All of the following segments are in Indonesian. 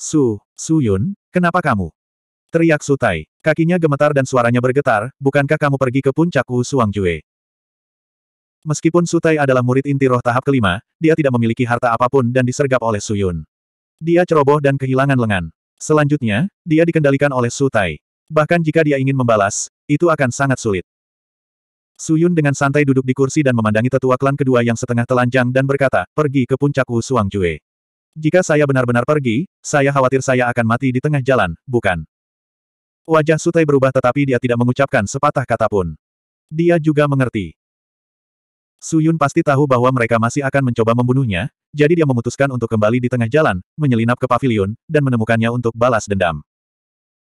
Su, Su Yun, kenapa kamu? Teriak Sutai, Kakinya gemetar dan suaranya bergetar, bukankah kamu pergi ke puncak Wu Suang Jue? Meskipun Sutai adalah murid inti roh tahap kelima, dia tidak memiliki harta apapun dan disergap oleh Su Yun. Dia ceroboh dan kehilangan lengan. Selanjutnya, dia dikendalikan oleh Sutai. Bahkan jika dia ingin membalas, itu akan sangat sulit. Su Yun dengan santai duduk di kursi dan memandangi tetua klan kedua yang setengah telanjang dan berkata, pergi ke puncak Wu Suang Jue. Jika saya benar-benar pergi, saya khawatir saya akan mati di tengah jalan, bukan? Wajah Sutai berubah tetapi dia tidak mengucapkan sepatah kata pun. Dia juga mengerti. Suyun pasti tahu bahwa mereka masih akan mencoba membunuhnya, jadi dia memutuskan untuk kembali di tengah jalan, menyelinap ke pavilion, dan menemukannya untuk balas dendam.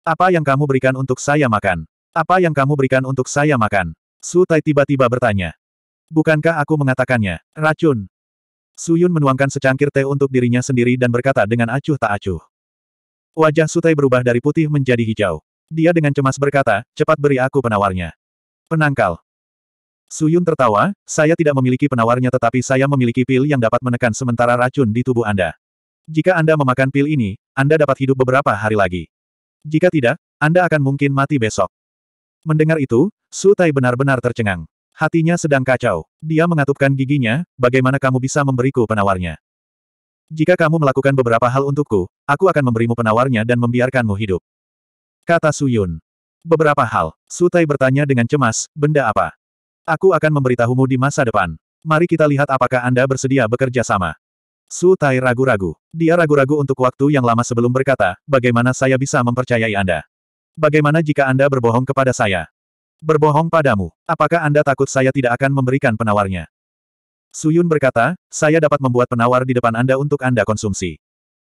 Apa yang kamu berikan untuk saya makan? Apa yang kamu berikan untuk saya makan? Sutai tiba-tiba bertanya. Bukankah aku mengatakannya, racun? Suyun menuangkan secangkir teh untuk dirinya sendiri dan berkata dengan acuh tak acuh. Wajah Sutai berubah dari putih menjadi hijau. Dia dengan cemas berkata, cepat beri aku penawarnya. Penangkal. Suyun tertawa, saya tidak memiliki penawarnya tetapi saya memiliki pil yang dapat menekan sementara racun di tubuh Anda. Jika Anda memakan pil ini, Anda dapat hidup beberapa hari lagi. Jika tidak, Anda akan mungkin mati besok. Mendengar itu, Sutai benar-benar tercengang. Hatinya sedang kacau. Dia mengatupkan giginya, bagaimana kamu bisa memberiku penawarnya? Jika kamu melakukan beberapa hal untukku, aku akan memberimu penawarnya dan membiarkanmu hidup. Kata Suyun. Beberapa hal, Sutai bertanya dengan cemas, benda apa? Aku akan memberitahumu di masa depan. Mari kita lihat apakah Anda bersedia bekerja sama. Sutai ragu-ragu. Dia ragu-ragu untuk waktu yang lama sebelum berkata, bagaimana saya bisa mempercayai Anda? Bagaimana jika Anda berbohong kepada saya? Berbohong padamu. Apakah Anda takut saya tidak akan memberikan penawarnya? Suyun berkata, saya dapat membuat penawar di depan Anda untuk Anda konsumsi.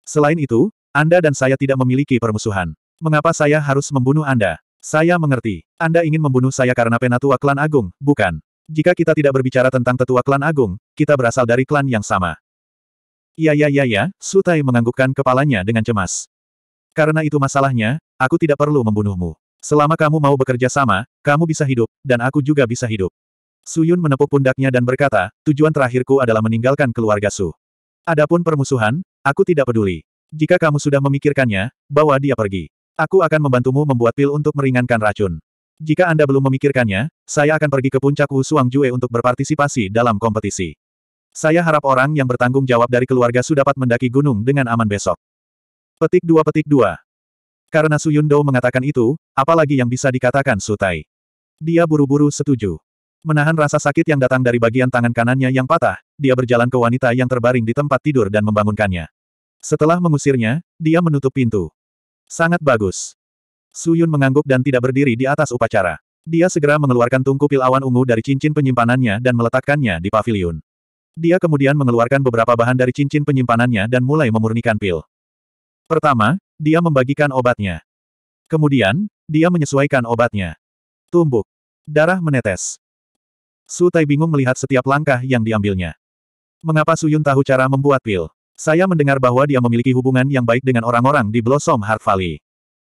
Selain itu, Anda dan saya tidak memiliki permusuhan. Mengapa saya harus membunuh Anda? Saya mengerti. Anda ingin membunuh saya karena penatua klan agung, bukan? Jika kita tidak berbicara tentang tetua klan agung, kita berasal dari klan yang sama. Iya ya ya ya, ya Sutai menganggukkan kepalanya dengan cemas. Karena itu masalahnya, aku tidak perlu membunuhmu. Selama kamu mau bekerja sama, kamu bisa hidup, dan aku juga bisa hidup. Suyun menepuk pundaknya dan berkata, tujuan terakhirku adalah meninggalkan keluarga Su. Adapun permusuhan, aku tidak peduli. Jika kamu sudah memikirkannya, bawa dia pergi. Aku akan membantumu membuat pil untuk meringankan racun. Jika Anda belum memikirkannya, saya akan pergi ke puncak Wusuang Jue untuk berpartisipasi dalam kompetisi. Saya harap orang yang bertanggung jawab dari keluarga Su dapat mendaki gunung dengan aman besok. Petik 2 Petik 2 karena Su Yundo mengatakan itu, apalagi yang bisa dikatakan Sutai. Dia buru-buru setuju. Menahan rasa sakit yang datang dari bagian tangan kanannya yang patah, dia berjalan ke wanita yang terbaring di tempat tidur dan membangunkannya. Setelah mengusirnya, dia menutup pintu. Sangat bagus. Su Yun mengangguk dan tidak berdiri di atas upacara. Dia segera mengeluarkan tungku pil awan ungu dari cincin penyimpanannya dan meletakkannya di pavilion. Dia kemudian mengeluarkan beberapa bahan dari cincin penyimpanannya dan mulai memurnikan pil. Pertama, dia membagikan obatnya. Kemudian, dia menyesuaikan obatnya. Tumbuk. Darah menetes. Su Tai bingung melihat setiap langkah yang diambilnya. Mengapa Su Yun tahu cara membuat pil? Saya mendengar bahwa dia memiliki hubungan yang baik dengan orang-orang di Blossom Heart Valley.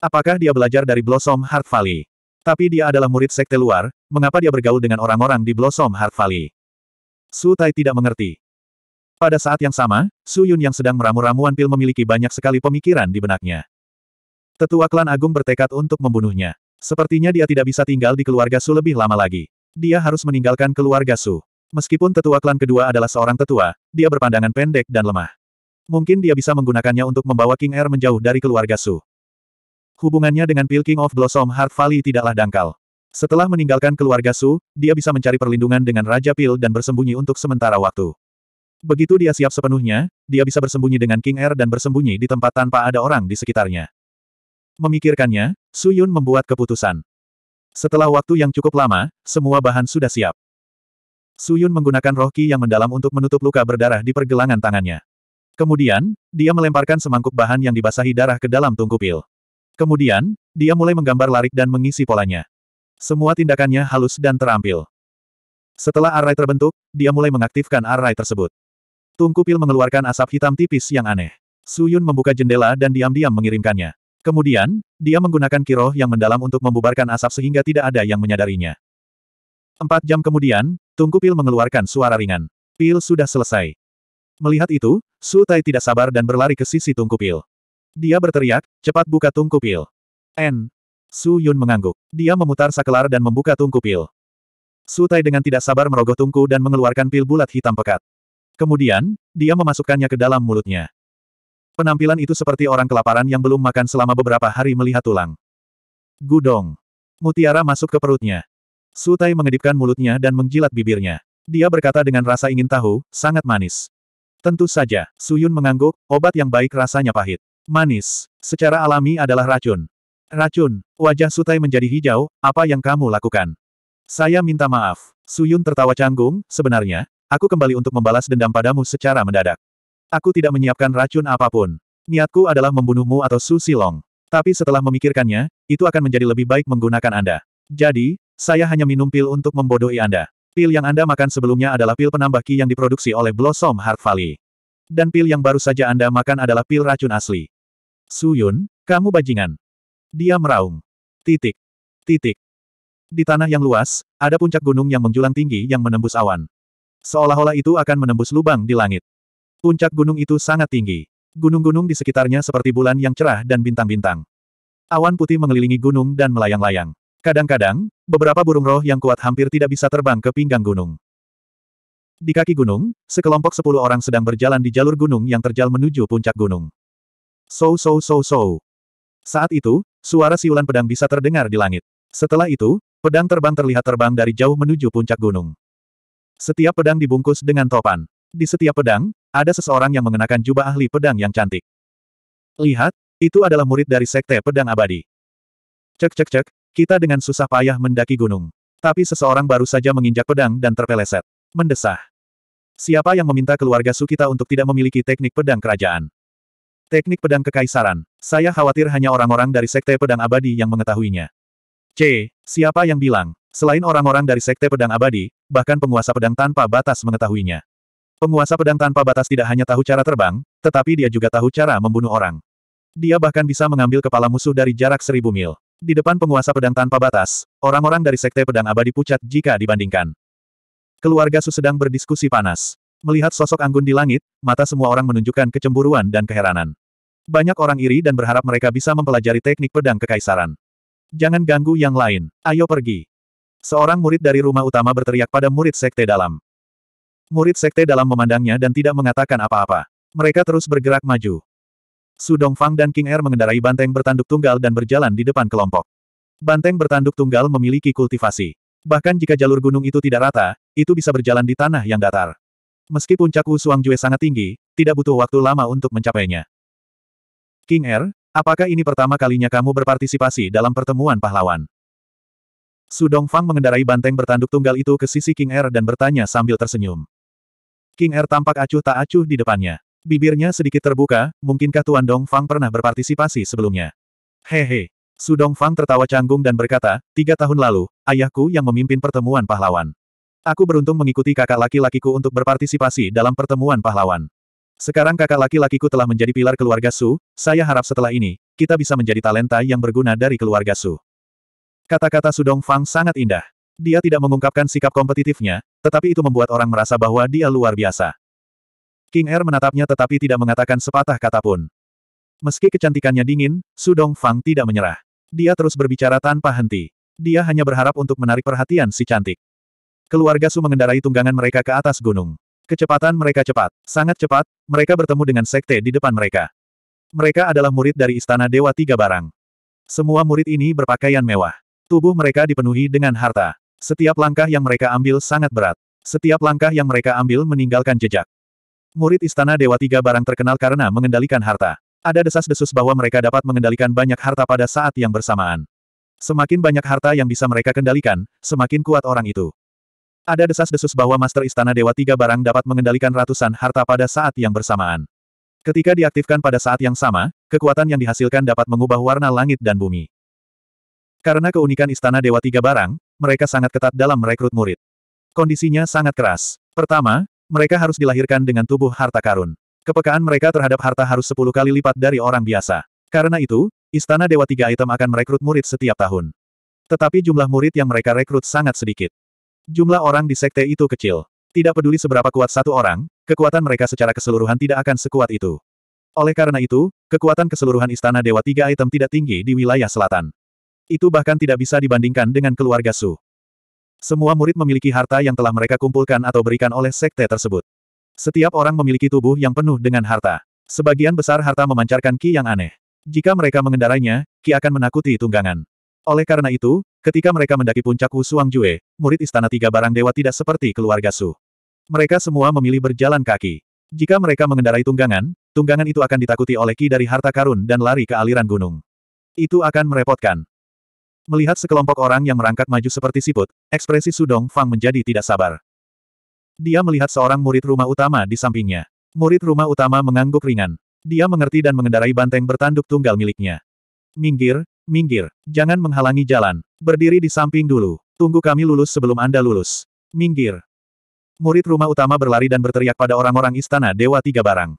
Apakah dia belajar dari Blossom Heart Valley? Tapi dia adalah murid sekte luar, mengapa dia bergaul dengan orang-orang di Blossom Heart Valley? Su Tai tidak mengerti. Pada saat yang sama, Su Yun yang sedang meramu-ramuan pil memiliki banyak sekali pemikiran di benaknya. Tetua klan agung bertekad untuk membunuhnya. Sepertinya dia tidak bisa tinggal di keluarga Su lebih lama lagi. Dia harus meninggalkan keluarga Su. Meskipun tetua klan kedua adalah seorang tetua, dia berpandangan pendek dan lemah. Mungkin dia bisa menggunakannya untuk membawa King Air er menjauh dari keluarga Su. Hubungannya dengan Pil King of Blossom Heart Valley tidaklah dangkal. Setelah meninggalkan keluarga Su, dia bisa mencari perlindungan dengan Raja Pil dan bersembunyi untuk sementara waktu. Begitu dia siap sepenuhnya, dia bisa bersembunyi dengan King Air er dan bersembunyi di tempat tanpa ada orang di sekitarnya. Memikirkannya, Su Yun membuat keputusan. Setelah waktu yang cukup lama, semua bahan sudah siap. Su Yun menggunakan roh ki yang mendalam untuk menutup luka berdarah di pergelangan tangannya. Kemudian, dia melemparkan semangkuk bahan yang dibasahi darah ke dalam tungku pil. Kemudian, dia mulai menggambar larik dan mengisi polanya. Semua tindakannya halus dan terampil. Setelah array terbentuk, dia mulai mengaktifkan array tersebut. Tungku pil mengeluarkan asap hitam tipis yang aneh. Su Yun membuka jendela dan diam-diam mengirimkannya. Kemudian, dia menggunakan kiroh yang mendalam untuk membubarkan asap sehingga tidak ada yang menyadarinya. Empat jam kemudian, tungku pil mengeluarkan suara ringan. Pil sudah selesai. Melihat itu, Su Tai tidak sabar dan berlari ke sisi tungku pil. Dia berteriak, cepat buka tungku pil. N. Su Yun mengangguk. Dia memutar sakelar dan membuka tungku pil. Su Tai dengan tidak sabar merogoh tungku dan mengeluarkan pil bulat hitam pekat. Kemudian, dia memasukkannya ke dalam mulutnya. Penampilan itu seperti orang kelaparan yang belum makan selama beberapa hari melihat tulang. Gudong. Mutiara masuk ke perutnya. Sutai mengedipkan mulutnya dan menjilat bibirnya. Dia berkata dengan rasa ingin tahu, sangat manis. Tentu saja, Suyun mengangguk, obat yang baik rasanya pahit. Manis, secara alami adalah racun. Racun, wajah Sutai menjadi hijau, apa yang kamu lakukan? Saya minta maaf. Suyun tertawa canggung, sebenarnya, Aku kembali untuk membalas dendam padamu secara mendadak. Aku tidak menyiapkan racun apapun. Niatku adalah membunuhmu atau Su Silong. Tapi setelah memikirkannya, itu akan menjadi lebih baik menggunakan Anda. Jadi, saya hanya minum pil untuk membodohi Anda. Pil yang Anda makan sebelumnya adalah pil penambah ki yang diproduksi oleh Blossom Heart Valley. Dan pil yang baru saja Anda makan adalah pil racun asli. Su Yun, kamu bajingan. Dia meraung. Titik. Titik. Di tanah yang luas, ada puncak gunung yang menjulang tinggi yang menembus awan. Seolah-olah itu akan menembus lubang di langit. Puncak gunung itu sangat tinggi. Gunung-gunung di sekitarnya seperti bulan yang cerah dan bintang-bintang. Awan putih mengelilingi gunung dan melayang-layang. Kadang-kadang, beberapa burung roh yang kuat hampir tidak bisa terbang ke pinggang gunung. Di kaki gunung, sekelompok sepuluh orang sedang berjalan di jalur gunung yang terjal menuju puncak gunung. So so so so. Saat itu, suara siulan pedang bisa terdengar di langit. Setelah itu, pedang terbang terlihat terbang dari jauh menuju puncak gunung. Setiap pedang dibungkus dengan topan. Di setiap pedang, ada seseorang yang mengenakan jubah ahli pedang yang cantik. Lihat, itu adalah murid dari Sekte Pedang Abadi. Cek cek cek, kita dengan susah payah mendaki gunung. Tapi seseorang baru saja menginjak pedang dan terpeleset. Mendesah. Siapa yang meminta keluarga Sukita untuk tidak memiliki teknik pedang kerajaan? Teknik pedang kekaisaran. Saya khawatir hanya orang-orang dari Sekte Pedang Abadi yang mengetahuinya. C. Siapa yang bilang? Selain orang-orang dari Sekte Pedang Abadi, bahkan penguasa pedang tanpa batas mengetahuinya. Penguasa pedang tanpa batas tidak hanya tahu cara terbang, tetapi dia juga tahu cara membunuh orang. Dia bahkan bisa mengambil kepala musuh dari jarak seribu mil. Di depan penguasa pedang tanpa batas, orang-orang dari Sekte Pedang Abadi pucat jika dibandingkan. Keluarga Su sedang berdiskusi panas. Melihat sosok Anggun di langit, mata semua orang menunjukkan kecemburuan dan keheranan. Banyak orang iri dan berharap mereka bisa mempelajari teknik pedang kekaisaran. Jangan ganggu yang lain, ayo pergi. Seorang murid dari rumah utama berteriak pada murid sekte dalam. Murid sekte dalam memandangnya dan tidak mengatakan apa-apa. Mereka terus bergerak maju. Su Dongfang dan King Er mengendarai banteng bertanduk tunggal dan berjalan di depan kelompok. Banteng bertanduk tunggal memiliki kultivasi. Bahkan jika jalur gunung itu tidak rata, itu bisa berjalan di tanah yang datar. Meski puncak Wu Suang Jue sangat tinggi, tidak butuh waktu lama untuk mencapainya. King Er, apakah ini pertama kalinya kamu berpartisipasi dalam pertemuan pahlawan? Su Dongfang mengendarai banteng bertanduk tunggal itu ke sisi King Er dan bertanya sambil tersenyum. King Er tampak acuh tak acuh di depannya. Bibirnya sedikit terbuka, mungkinkah Tuan Dongfang pernah berpartisipasi sebelumnya? Hehe. Su Dongfang tertawa canggung dan berkata, tiga tahun lalu, ayahku yang memimpin pertemuan pahlawan. Aku beruntung mengikuti kakak laki-lakiku untuk berpartisipasi dalam pertemuan pahlawan. Sekarang kakak laki-lakiku telah menjadi pilar keluarga Su, saya harap setelah ini, kita bisa menjadi talenta yang berguna dari keluarga Su. Kata-kata Sudong Fang sangat indah. Dia tidak mengungkapkan sikap kompetitifnya, tetapi itu membuat orang merasa bahwa dia luar biasa. King Er menatapnya tetapi tidak mengatakan sepatah kata pun. Meski kecantikannya dingin, Sudong Fang tidak menyerah. Dia terus berbicara tanpa henti. Dia hanya berharap untuk menarik perhatian si cantik. Keluarga Su mengendarai tunggangan mereka ke atas gunung. Kecepatan mereka cepat, sangat cepat, mereka bertemu dengan sekte di depan mereka. Mereka adalah murid dari Istana Dewa Tiga Barang. Semua murid ini berpakaian mewah. Tubuh mereka dipenuhi dengan harta. Setiap langkah yang mereka ambil sangat berat. Setiap langkah yang mereka ambil meninggalkan jejak. Murid Istana Dewa Tiga Barang terkenal karena mengendalikan harta. Ada desas-desus bahwa mereka dapat mengendalikan banyak harta pada saat yang bersamaan. Semakin banyak harta yang bisa mereka kendalikan, semakin kuat orang itu. Ada desas-desus bahwa Master Istana Dewa Tiga Barang dapat mengendalikan ratusan harta pada saat yang bersamaan. Ketika diaktifkan pada saat yang sama, kekuatan yang dihasilkan dapat mengubah warna langit dan bumi. Karena keunikan Istana Dewa Tiga Barang, mereka sangat ketat dalam merekrut murid. Kondisinya sangat keras. Pertama, mereka harus dilahirkan dengan tubuh harta karun. Kepekaan mereka terhadap harta harus sepuluh kali lipat dari orang biasa. Karena itu, Istana Dewa Tiga Item akan merekrut murid setiap tahun. Tetapi jumlah murid yang mereka rekrut sangat sedikit. Jumlah orang di sekte itu kecil. Tidak peduli seberapa kuat satu orang, kekuatan mereka secara keseluruhan tidak akan sekuat itu. Oleh karena itu, kekuatan keseluruhan Istana Dewa Tiga Item tidak tinggi di wilayah selatan. Itu bahkan tidak bisa dibandingkan dengan keluarga Su. Semua murid memiliki harta yang telah mereka kumpulkan atau berikan oleh sekte tersebut. Setiap orang memiliki tubuh yang penuh dengan harta. Sebagian besar harta memancarkan ki yang aneh. Jika mereka mengendarainya, ki akan menakuti tunggangan. Oleh karena itu, ketika mereka mendaki puncak Wusuang Jue, murid Istana Tiga Barang Dewa tidak seperti keluarga Su. Mereka semua memilih berjalan kaki. Jika mereka mengendarai tunggangan, tunggangan itu akan ditakuti oleh ki dari harta karun dan lari ke aliran gunung. Itu akan merepotkan. Melihat sekelompok orang yang merangkak maju seperti siput, ekspresi Sudong Fang menjadi tidak sabar. Dia melihat seorang murid rumah utama di sampingnya. Murid rumah utama mengangguk ringan. Dia mengerti dan mengendarai banteng bertanduk tunggal miliknya. Minggir, minggir, jangan menghalangi jalan. Berdiri di samping dulu. Tunggu kami lulus sebelum Anda lulus. Minggir. Murid rumah utama berlari dan berteriak pada orang-orang istana Dewa Tiga Barang.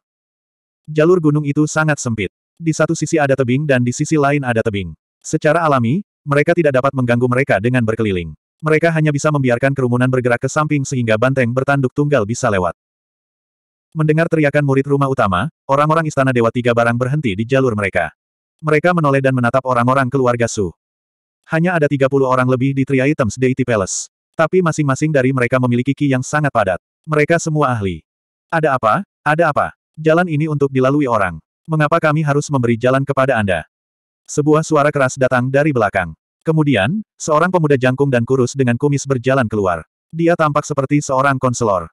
Jalur gunung itu sangat sempit. Di satu sisi ada tebing dan di sisi lain ada tebing. Secara alami, mereka tidak dapat mengganggu mereka dengan berkeliling. Mereka hanya bisa membiarkan kerumunan bergerak ke samping sehingga banteng bertanduk tunggal bisa lewat. Mendengar teriakan murid rumah utama, orang-orang istana Dewa Tiga Barang berhenti di jalur mereka. Mereka menoleh dan menatap orang-orang keluarga Su. Hanya ada 30 orang lebih di Tria Items Deity Palace. Tapi masing-masing dari mereka memiliki ki yang sangat padat. Mereka semua ahli. Ada apa? Ada apa? Jalan ini untuk dilalui orang. Mengapa kami harus memberi jalan kepada Anda? Sebuah suara keras datang dari belakang. Kemudian, seorang pemuda jangkung dan kurus dengan kumis berjalan keluar. Dia tampak seperti seorang konselor.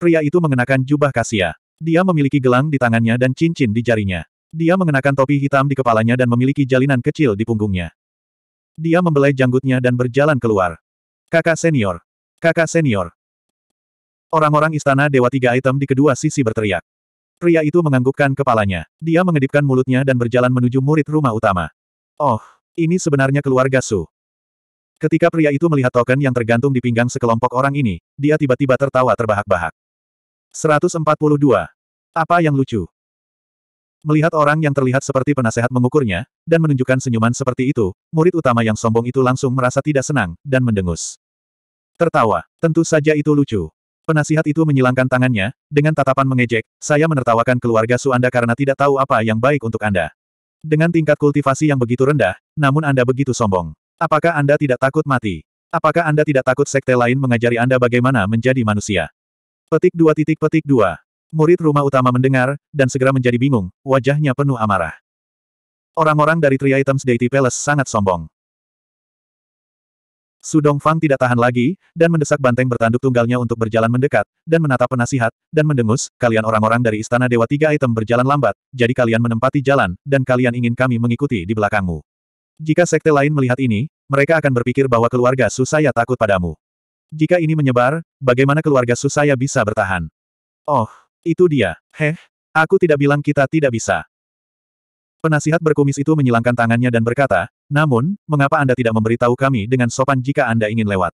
Pria itu mengenakan jubah kasia. Dia memiliki gelang di tangannya dan cincin di jarinya. Dia mengenakan topi hitam di kepalanya dan memiliki jalinan kecil di punggungnya. Dia membelai janggutnya dan berjalan keluar. Kakak senior. Kakak senior. Orang-orang istana Dewa Tiga Item di kedua sisi berteriak. Pria itu menganggukkan kepalanya. Dia mengedipkan mulutnya dan berjalan menuju murid rumah utama. Oh, ini sebenarnya keluarga Su. Ketika pria itu melihat token yang tergantung di pinggang sekelompok orang ini, dia tiba-tiba tertawa terbahak-bahak. 142. Apa yang lucu? Melihat orang yang terlihat seperti penasehat mengukurnya, dan menunjukkan senyuman seperti itu, murid utama yang sombong itu langsung merasa tidak senang, dan mendengus. Tertawa. Tentu saja itu lucu. Penasihat itu menyilangkan tangannya, dengan tatapan mengejek, saya menertawakan keluarga Su Anda karena tidak tahu apa yang baik untuk Anda. Dengan tingkat kultivasi yang begitu rendah, namun Anda begitu sombong. Apakah Anda tidak takut mati? Apakah Anda tidak takut sekte lain mengajari Anda bagaimana menjadi manusia? Petik dua titik petik dua. Murid rumah utama mendengar, dan segera menjadi bingung, wajahnya penuh amarah. Orang-orang dari Three Items Deity Palace sangat sombong. Su Dongfang tidak tahan lagi, dan mendesak banteng bertanduk tunggalnya untuk berjalan mendekat, dan menatap penasihat, dan mendengus, kalian orang-orang dari Istana Dewa Tiga Item berjalan lambat, jadi kalian menempati jalan, dan kalian ingin kami mengikuti di belakangmu. Jika sekte lain melihat ini, mereka akan berpikir bahwa keluarga Su saya takut padamu. Jika ini menyebar, bagaimana keluarga Su saya bisa bertahan? Oh, itu dia. Heh, aku tidak bilang kita tidak bisa. Penasihat berkumis itu menyilangkan tangannya dan berkata, namun, mengapa Anda tidak memberitahu kami dengan sopan jika Anda ingin lewat?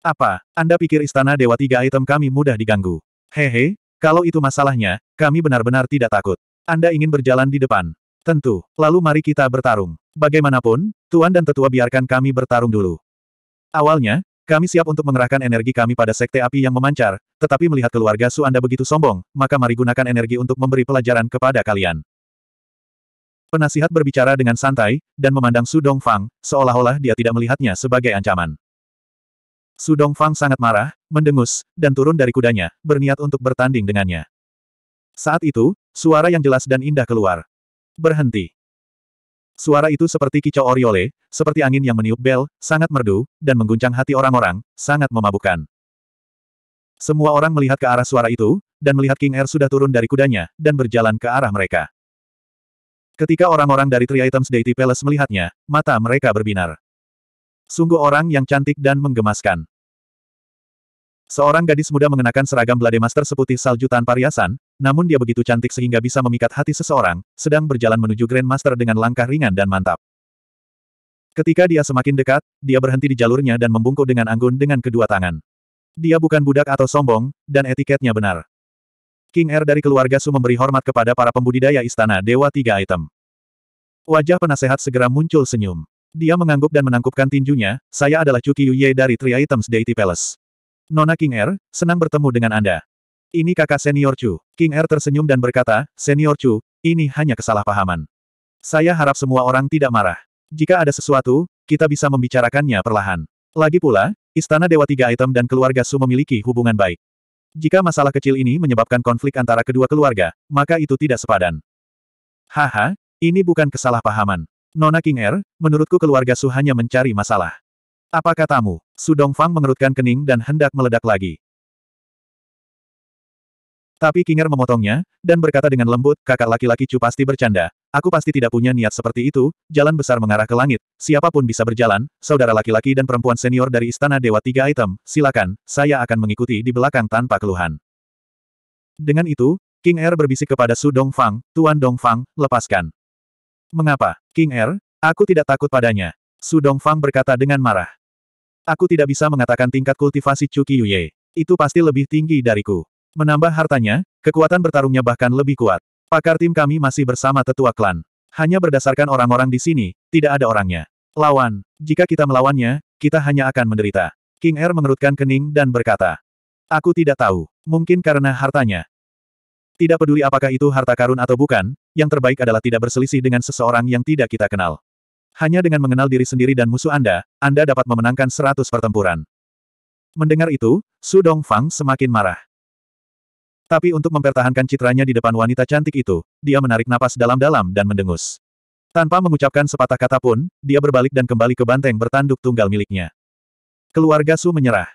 Apa, Anda pikir istana Dewa tiga item kami mudah diganggu? Hehe, kalau itu masalahnya, kami benar-benar tidak takut. Anda ingin berjalan di depan. Tentu, lalu mari kita bertarung. Bagaimanapun, Tuan dan Tetua biarkan kami bertarung dulu. Awalnya, kami siap untuk mengerahkan energi kami pada sekte api yang memancar, tetapi melihat keluarga Su Anda begitu sombong, maka mari gunakan energi untuk memberi pelajaran kepada kalian. Penasihat berbicara dengan santai, dan memandang Su Fang seolah-olah dia tidak melihatnya sebagai ancaman. Su Fang sangat marah, mendengus, dan turun dari kudanya, berniat untuk bertanding dengannya. Saat itu, suara yang jelas dan indah keluar. Berhenti. Suara itu seperti kicau oriole, seperti angin yang meniup bel, sangat merdu, dan mengguncang hati orang-orang, sangat memabukkan. Semua orang melihat ke arah suara itu, dan melihat King Er sudah turun dari kudanya, dan berjalan ke arah mereka. Ketika orang-orang dari Three Items Deity Palace melihatnya, mata mereka berbinar. Sungguh orang yang cantik dan menggemaskan. Seorang gadis muda mengenakan seragam Blade Master seputih salju tanpa riasan, namun dia begitu cantik sehingga bisa memikat hati seseorang, sedang berjalan menuju Grand Master dengan langkah ringan dan mantap. Ketika dia semakin dekat, dia berhenti di jalurnya dan membungkuk dengan anggun dengan kedua tangan. Dia bukan budak atau sombong, dan etiketnya benar. King R dari keluarga Su memberi hormat kepada para pembudidaya istana Dewa Tiga Item. Wajah penasehat segera muncul senyum. Dia mengangguk dan menangkupkan tinjunya, saya adalah Chu Yuye dari Three Items Deity Palace. Nona King Er, senang bertemu dengan Anda. Ini kakak senior Chu. King Er tersenyum dan berkata, senior Chu, ini hanya kesalahpahaman. Saya harap semua orang tidak marah. Jika ada sesuatu, kita bisa membicarakannya perlahan. Lagi pula, Istana Dewa Tiga Item dan keluarga Su memiliki hubungan baik. Jika masalah kecil ini menyebabkan konflik antara kedua keluarga, maka itu tidak sepadan. Haha, ini bukan kesalahpahaman. Nona King Er, menurutku keluarga Su hanya mencari masalah. Apa katamu? Su Dongfang mengerutkan kening dan hendak meledak lagi. Tapi King Er memotongnya, dan berkata dengan lembut, kakak laki-laki Chu pasti bercanda, Aku pasti tidak punya niat seperti itu, jalan besar mengarah ke langit, siapapun bisa berjalan, saudara laki-laki dan perempuan senior dari Istana Dewa Tiga Item, silakan, saya akan mengikuti di belakang tanpa keluhan. Dengan itu, King Er berbisik kepada Su Fang, Tuan Dongfang, lepaskan. Mengapa, King Er? Aku tidak takut padanya. Su Fang berkata dengan marah. Aku tidak bisa mengatakan tingkat kultivasi Cuki Yue. Itu pasti lebih tinggi dariku. Menambah hartanya, kekuatan bertarungnya bahkan lebih kuat. Pakar tim kami masih bersama tetua klan. Hanya berdasarkan orang-orang di sini, tidak ada orangnya. Lawan, jika kita melawannya, kita hanya akan menderita. King Er mengerutkan kening dan berkata, Aku tidak tahu, mungkin karena hartanya. Tidak peduli apakah itu harta karun atau bukan, yang terbaik adalah tidak berselisih dengan seseorang yang tidak kita kenal. Hanya dengan mengenal diri sendiri dan musuh Anda, Anda dapat memenangkan seratus pertempuran. Mendengar itu, Su Fang semakin marah. Tapi untuk mempertahankan citranya di depan wanita cantik itu, dia menarik napas dalam-dalam dan mendengus. Tanpa mengucapkan sepatah kata pun, dia berbalik dan kembali ke banteng bertanduk tunggal miliknya. Keluarga Su menyerah.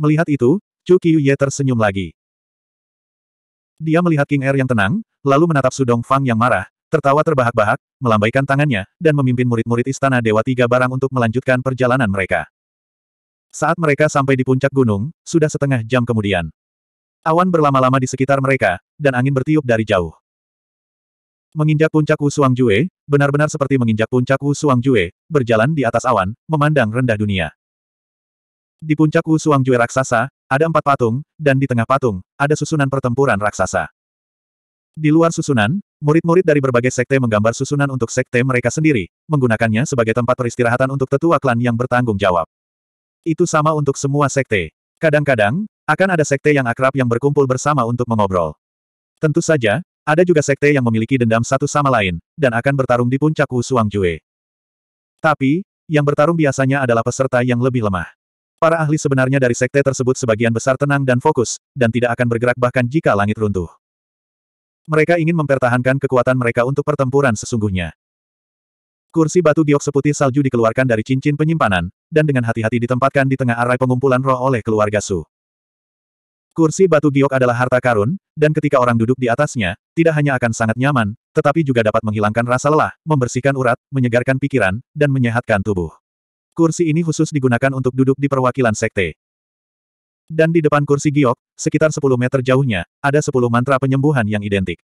Melihat itu, Chu Ye tersenyum lagi. Dia melihat King Er yang tenang, lalu menatap Su Fang yang marah, tertawa terbahak-bahak, melambaikan tangannya, dan memimpin murid-murid Istana Dewa Tiga Barang untuk melanjutkan perjalanan mereka. Saat mereka sampai di puncak gunung, sudah setengah jam kemudian. Awan berlama-lama di sekitar mereka, dan angin bertiup dari jauh. Menginjak puncak Wu Suang Jue, benar-benar seperti menginjak puncak Wu Suang Jue, berjalan di atas awan, memandang rendah dunia. Di puncak Wu Suang Jue raksasa, ada empat patung, dan di tengah patung, ada susunan pertempuran raksasa. Di luar susunan, murid-murid dari berbagai sekte menggambar susunan untuk sekte mereka sendiri, menggunakannya sebagai tempat peristirahatan untuk tetua klan yang bertanggung jawab. Itu sama untuk semua sekte. Kadang-kadang, akan ada sekte yang akrab yang berkumpul bersama untuk mengobrol. Tentu saja, ada juga sekte yang memiliki dendam satu sama lain, dan akan bertarung di puncak Wu Suang Jue. Tapi, yang bertarung biasanya adalah peserta yang lebih lemah. Para ahli sebenarnya dari sekte tersebut sebagian besar tenang dan fokus, dan tidak akan bergerak bahkan jika langit runtuh. Mereka ingin mempertahankan kekuatan mereka untuk pertempuran sesungguhnya. Kursi batu giok seputih salju dikeluarkan dari cincin penyimpanan, dan dengan hati-hati ditempatkan di tengah arai pengumpulan roh oleh keluarga Su. Kursi batu giok adalah harta karun, dan ketika orang duduk di atasnya, tidak hanya akan sangat nyaman, tetapi juga dapat menghilangkan rasa lelah, membersihkan urat, menyegarkan pikiran, dan menyehatkan tubuh. Kursi ini khusus digunakan untuk duduk di perwakilan sekte. Dan di depan kursi giok, sekitar 10 meter jauhnya, ada 10 mantra penyembuhan yang identik.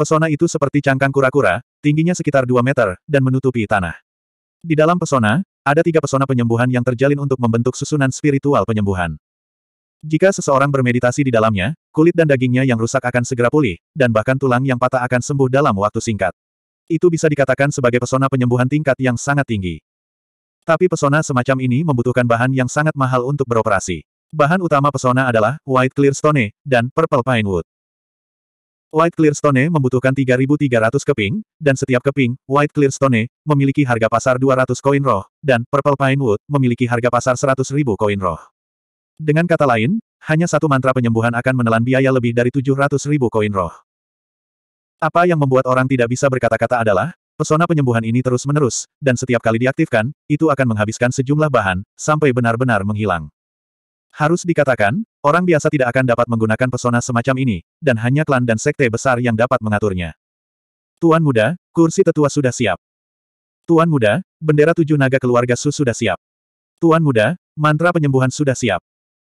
Pesona itu seperti cangkang kura-kura, tingginya sekitar 2 meter, dan menutupi tanah. Di dalam pesona, ada tiga pesona penyembuhan yang terjalin untuk membentuk susunan spiritual penyembuhan. Jika seseorang bermeditasi di dalamnya, kulit dan dagingnya yang rusak akan segera pulih, dan bahkan tulang yang patah akan sembuh dalam waktu singkat. Itu bisa dikatakan sebagai pesona penyembuhan tingkat yang sangat tinggi. Tapi pesona semacam ini membutuhkan bahan yang sangat mahal untuk beroperasi. Bahan utama pesona adalah White Clear Stone dan Purple Pine Wood. White Clear Stone membutuhkan 3.300 keping, dan setiap keping, White Clear Stone, memiliki harga pasar 200 koin roh, dan Purple Pine Wood, memiliki harga pasar 100.000 koin roh. Dengan kata lain, hanya satu mantra penyembuhan akan menelan biaya lebih dari 700 ribu koin roh. Apa yang membuat orang tidak bisa berkata-kata adalah, pesona penyembuhan ini terus-menerus, dan setiap kali diaktifkan, itu akan menghabiskan sejumlah bahan, sampai benar-benar menghilang. Harus dikatakan, orang biasa tidak akan dapat menggunakan pesona semacam ini, dan hanya klan dan sekte besar yang dapat mengaturnya. Tuan muda, kursi tetua sudah siap. Tuan muda, bendera tujuh naga keluarga Su sudah siap. Tuan muda, mantra penyembuhan sudah siap.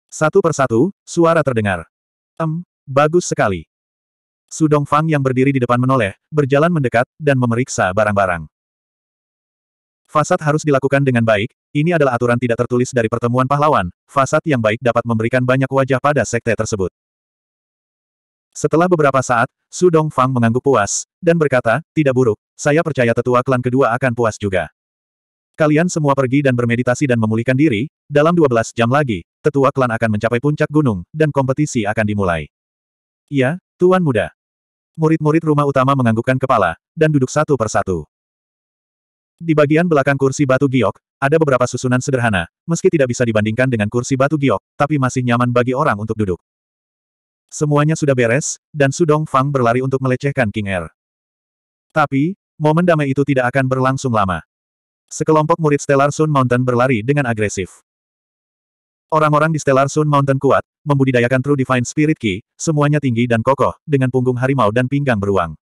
Satu persatu, suara terdengar. Em, bagus sekali. Sudong Fang yang berdiri di depan menoleh, berjalan mendekat, dan memeriksa barang-barang. Fasad harus dilakukan dengan baik, ini adalah aturan tidak tertulis dari pertemuan pahlawan, fasad yang baik dapat memberikan banyak wajah pada sekte tersebut. Setelah beberapa saat, Sudong Fang mengangguk puas, dan berkata, tidak buruk, saya percaya tetua klan kedua akan puas juga. Kalian semua pergi dan bermeditasi dan memulihkan diri, dalam 12 jam lagi, tetua klan akan mencapai puncak gunung, dan kompetisi akan dimulai. Ya, Tuan Muda. Murid-murid rumah utama menganggukkan kepala, dan duduk satu persatu. Di bagian belakang kursi batu giok, ada beberapa susunan sederhana, meski tidak bisa dibandingkan dengan kursi batu giok, tapi masih nyaman bagi orang untuk duduk. Semuanya sudah beres, dan Sudong Fang berlari untuk melecehkan King Er. Tapi, momen damai itu tidak akan berlangsung lama. Sekelompok murid Stellar Sun Mountain berlari dengan agresif. Orang-orang di Stellar Sun Mountain kuat, membudidayakan True Divine Spirit Key, semuanya tinggi dan kokoh, dengan punggung harimau dan pinggang beruang.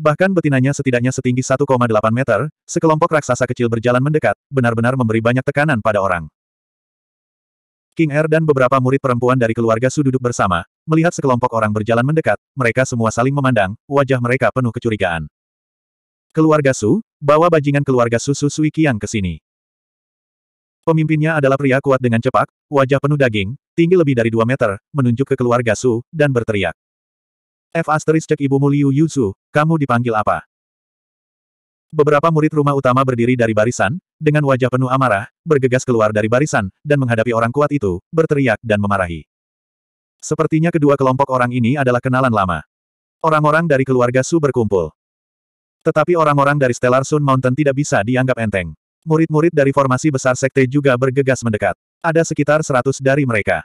Bahkan betinanya setidaknya setinggi 1,8 meter, sekelompok raksasa kecil berjalan mendekat, benar-benar memberi banyak tekanan pada orang. King Air er dan beberapa murid perempuan dari keluarga Su duduk bersama, melihat sekelompok orang berjalan mendekat, mereka semua saling memandang, wajah mereka penuh kecurigaan. Keluarga Su, bawa bajingan keluarga Su Su Sui Qiang ke sini. Pemimpinnya adalah pria kuat dengan cepat, wajah penuh daging, tinggi lebih dari 2 meter, menunjuk ke keluarga Su, dan berteriak. F asteris cek ibumu Liu Yuzu, kamu dipanggil apa? Beberapa murid rumah utama berdiri dari barisan, dengan wajah penuh amarah, bergegas keluar dari barisan, dan menghadapi orang kuat itu, berteriak dan memarahi. Sepertinya kedua kelompok orang ini adalah kenalan lama. Orang-orang dari keluarga Su berkumpul. Tetapi orang-orang dari Stellar Sun Mountain tidak bisa dianggap enteng. Murid-murid dari formasi besar sekte juga bergegas mendekat. Ada sekitar 100 dari mereka.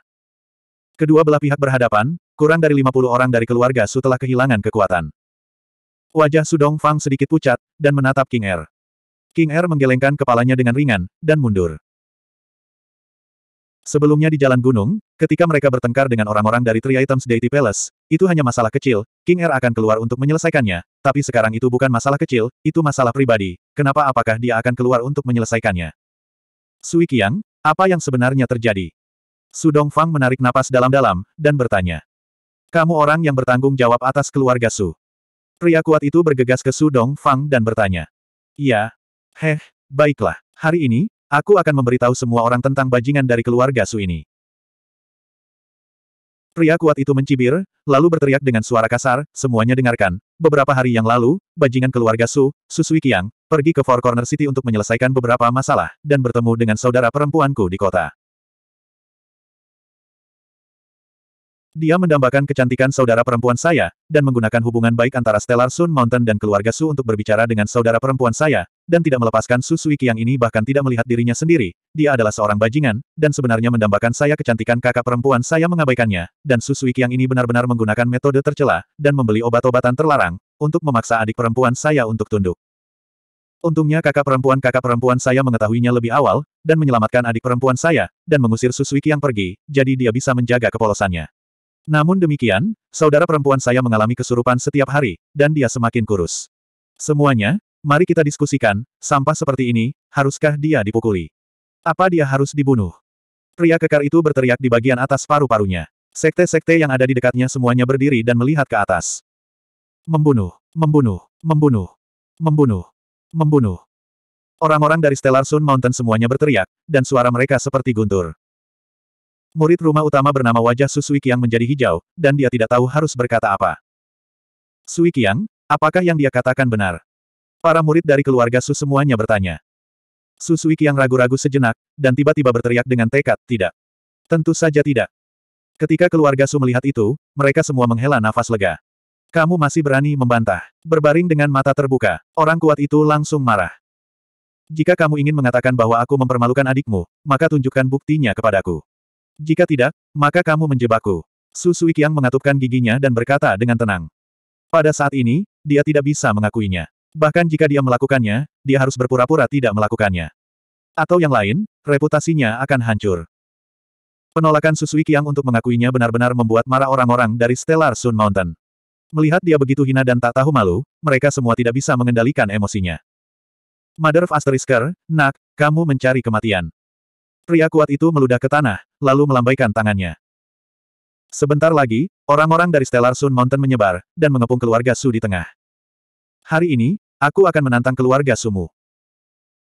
Kedua belah pihak berhadapan, kurang dari 50 orang dari keluarga Su telah kehilangan kekuatan. Wajah Sudong Fang sedikit pucat, dan menatap King Er. King Er menggelengkan kepalanya dengan ringan, dan mundur. Sebelumnya di Jalan Gunung, ketika mereka bertengkar dengan orang-orang dari Three Items Deity Palace, itu hanya masalah kecil, King R akan keluar untuk menyelesaikannya, tapi sekarang itu bukan masalah kecil, itu masalah pribadi, kenapa apakah dia akan keluar untuk menyelesaikannya? Sui Qiang, apa yang sebenarnya terjadi? Sudong Fang menarik napas dalam-dalam, dan bertanya. Kamu orang yang bertanggung jawab atas keluarga Su. Pria kuat itu bergegas ke Sudong Fang dan bertanya. Iya. Heh, baiklah. Hari ini, Aku akan memberitahu semua orang tentang bajingan dari keluarga Su ini. Pria kuat itu mencibir, lalu berteriak dengan suara kasar, semuanya dengarkan. Beberapa hari yang lalu, bajingan keluarga Su, Su Sui pergi ke Four Corner City untuk menyelesaikan beberapa masalah, dan bertemu dengan saudara perempuanku di kota. Dia mendambakan kecantikan saudara perempuan saya, dan menggunakan hubungan baik antara Stellar Sun Mountain dan keluarga Su untuk berbicara dengan saudara perempuan saya, dan tidak melepaskan Su Sui yang ini bahkan tidak melihat dirinya sendiri, dia adalah seorang bajingan, dan sebenarnya mendambakan saya kecantikan kakak perempuan saya mengabaikannya, dan Su Sui yang ini benar-benar menggunakan metode tercela, dan membeli obat-obatan terlarang, untuk memaksa adik perempuan saya untuk tunduk. Untungnya kakak perempuan-kakak perempuan saya mengetahuinya lebih awal, dan menyelamatkan adik perempuan saya, dan mengusir Su Sui yang pergi, jadi dia bisa menjaga kepolosannya. Namun demikian, saudara perempuan saya mengalami kesurupan setiap hari, dan dia semakin kurus. Semuanya, mari kita diskusikan, sampah seperti ini, haruskah dia dipukuli? Apa dia harus dibunuh? Pria kekar itu berteriak di bagian atas paru-parunya. Sekte-sekte yang ada di dekatnya semuanya berdiri dan melihat ke atas. Membunuh, membunuh, membunuh, membunuh, membunuh. Orang-orang dari Stellar Sun Mountain semuanya berteriak, dan suara mereka seperti guntur. Murid rumah utama bernama wajah Sui Qiang menjadi hijau, dan dia tidak tahu harus berkata apa. Sui Qiang, apakah yang dia katakan benar? Para murid dari keluarga Su semuanya bertanya. Susui Qiang ragu-ragu sejenak, dan tiba-tiba berteriak dengan tekad, tidak. Tentu saja tidak. Ketika keluarga Su melihat itu, mereka semua menghela nafas lega. Kamu masih berani membantah. Berbaring dengan mata terbuka, orang kuat itu langsung marah. Jika kamu ingin mengatakan bahwa aku mempermalukan adikmu, maka tunjukkan buktinya kepadaku. Jika tidak, maka kamu menjebakku. Su Suiqiang mengatupkan giginya dan berkata dengan tenang. Pada saat ini, dia tidak bisa mengakuinya. Bahkan jika dia melakukannya, dia harus berpura-pura tidak melakukannya. Atau yang lain, reputasinya akan hancur. Penolakan Susui Qiang untuk mengakuinya benar-benar membuat marah orang-orang dari Stellar Sun Mountain. Melihat dia begitu hina dan tak tahu malu, mereka semua tidak bisa mengendalikan emosinya. Mother of Asterisker, nak, kamu mencari kematian. Pria kuat itu meludah ke tanah, lalu melambaikan tangannya. Sebentar lagi, orang-orang dari Stellar Sun Mountain menyebar, dan mengepung keluarga Su di tengah. Hari ini, aku akan menantang keluarga Sumu.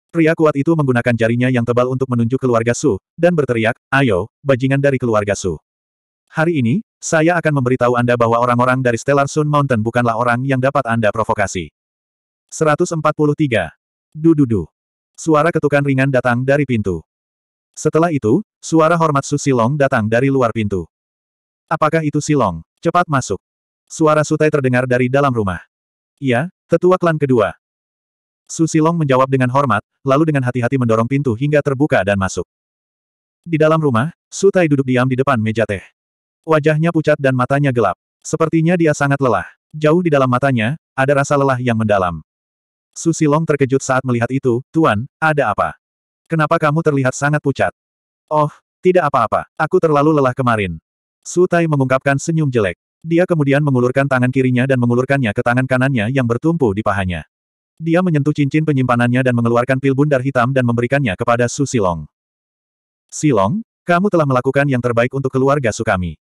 Pria kuat itu menggunakan jarinya yang tebal untuk menunjuk keluarga Su, dan berteriak, ayo, bajingan dari keluarga Su. Hari ini, saya akan memberitahu Anda bahwa orang-orang dari Stellar Sun Mountain bukanlah orang yang dapat Anda provokasi. 143. Dududu. Suara ketukan ringan datang dari pintu. Setelah itu, suara hormat Su Silong datang dari luar pintu. Apakah itu Silong? Cepat masuk. Suara Sutai terdengar dari dalam rumah. Iya, tetua klan kedua. Su Silong menjawab dengan hormat, lalu dengan hati-hati mendorong pintu hingga terbuka dan masuk. Di dalam rumah, Sutai duduk diam di depan meja teh. Wajahnya pucat dan matanya gelap. Sepertinya dia sangat lelah. Jauh di dalam matanya, ada rasa lelah yang mendalam. Su Silong terkejut saat melihat itu, Tuan, ada apa? Kenapa kamu terlihat sangat pucat? Oh, tidak apa-apa, aku terlalu lelah kemarin. Su Tai mengungkapkan senyum jelek. Dia kemudian mengulurkan tangan kirinya dan mengulurkannya ke tangan kanannya yang bertumpu di pahanya. Dia menyentuh cincin penyimpanannya dan mengeluarkan pil bundar hitam dan memberikannya kepada Su Silong. Silong, kamu telah melakukan yang terbaik untuk keluarga Sukami.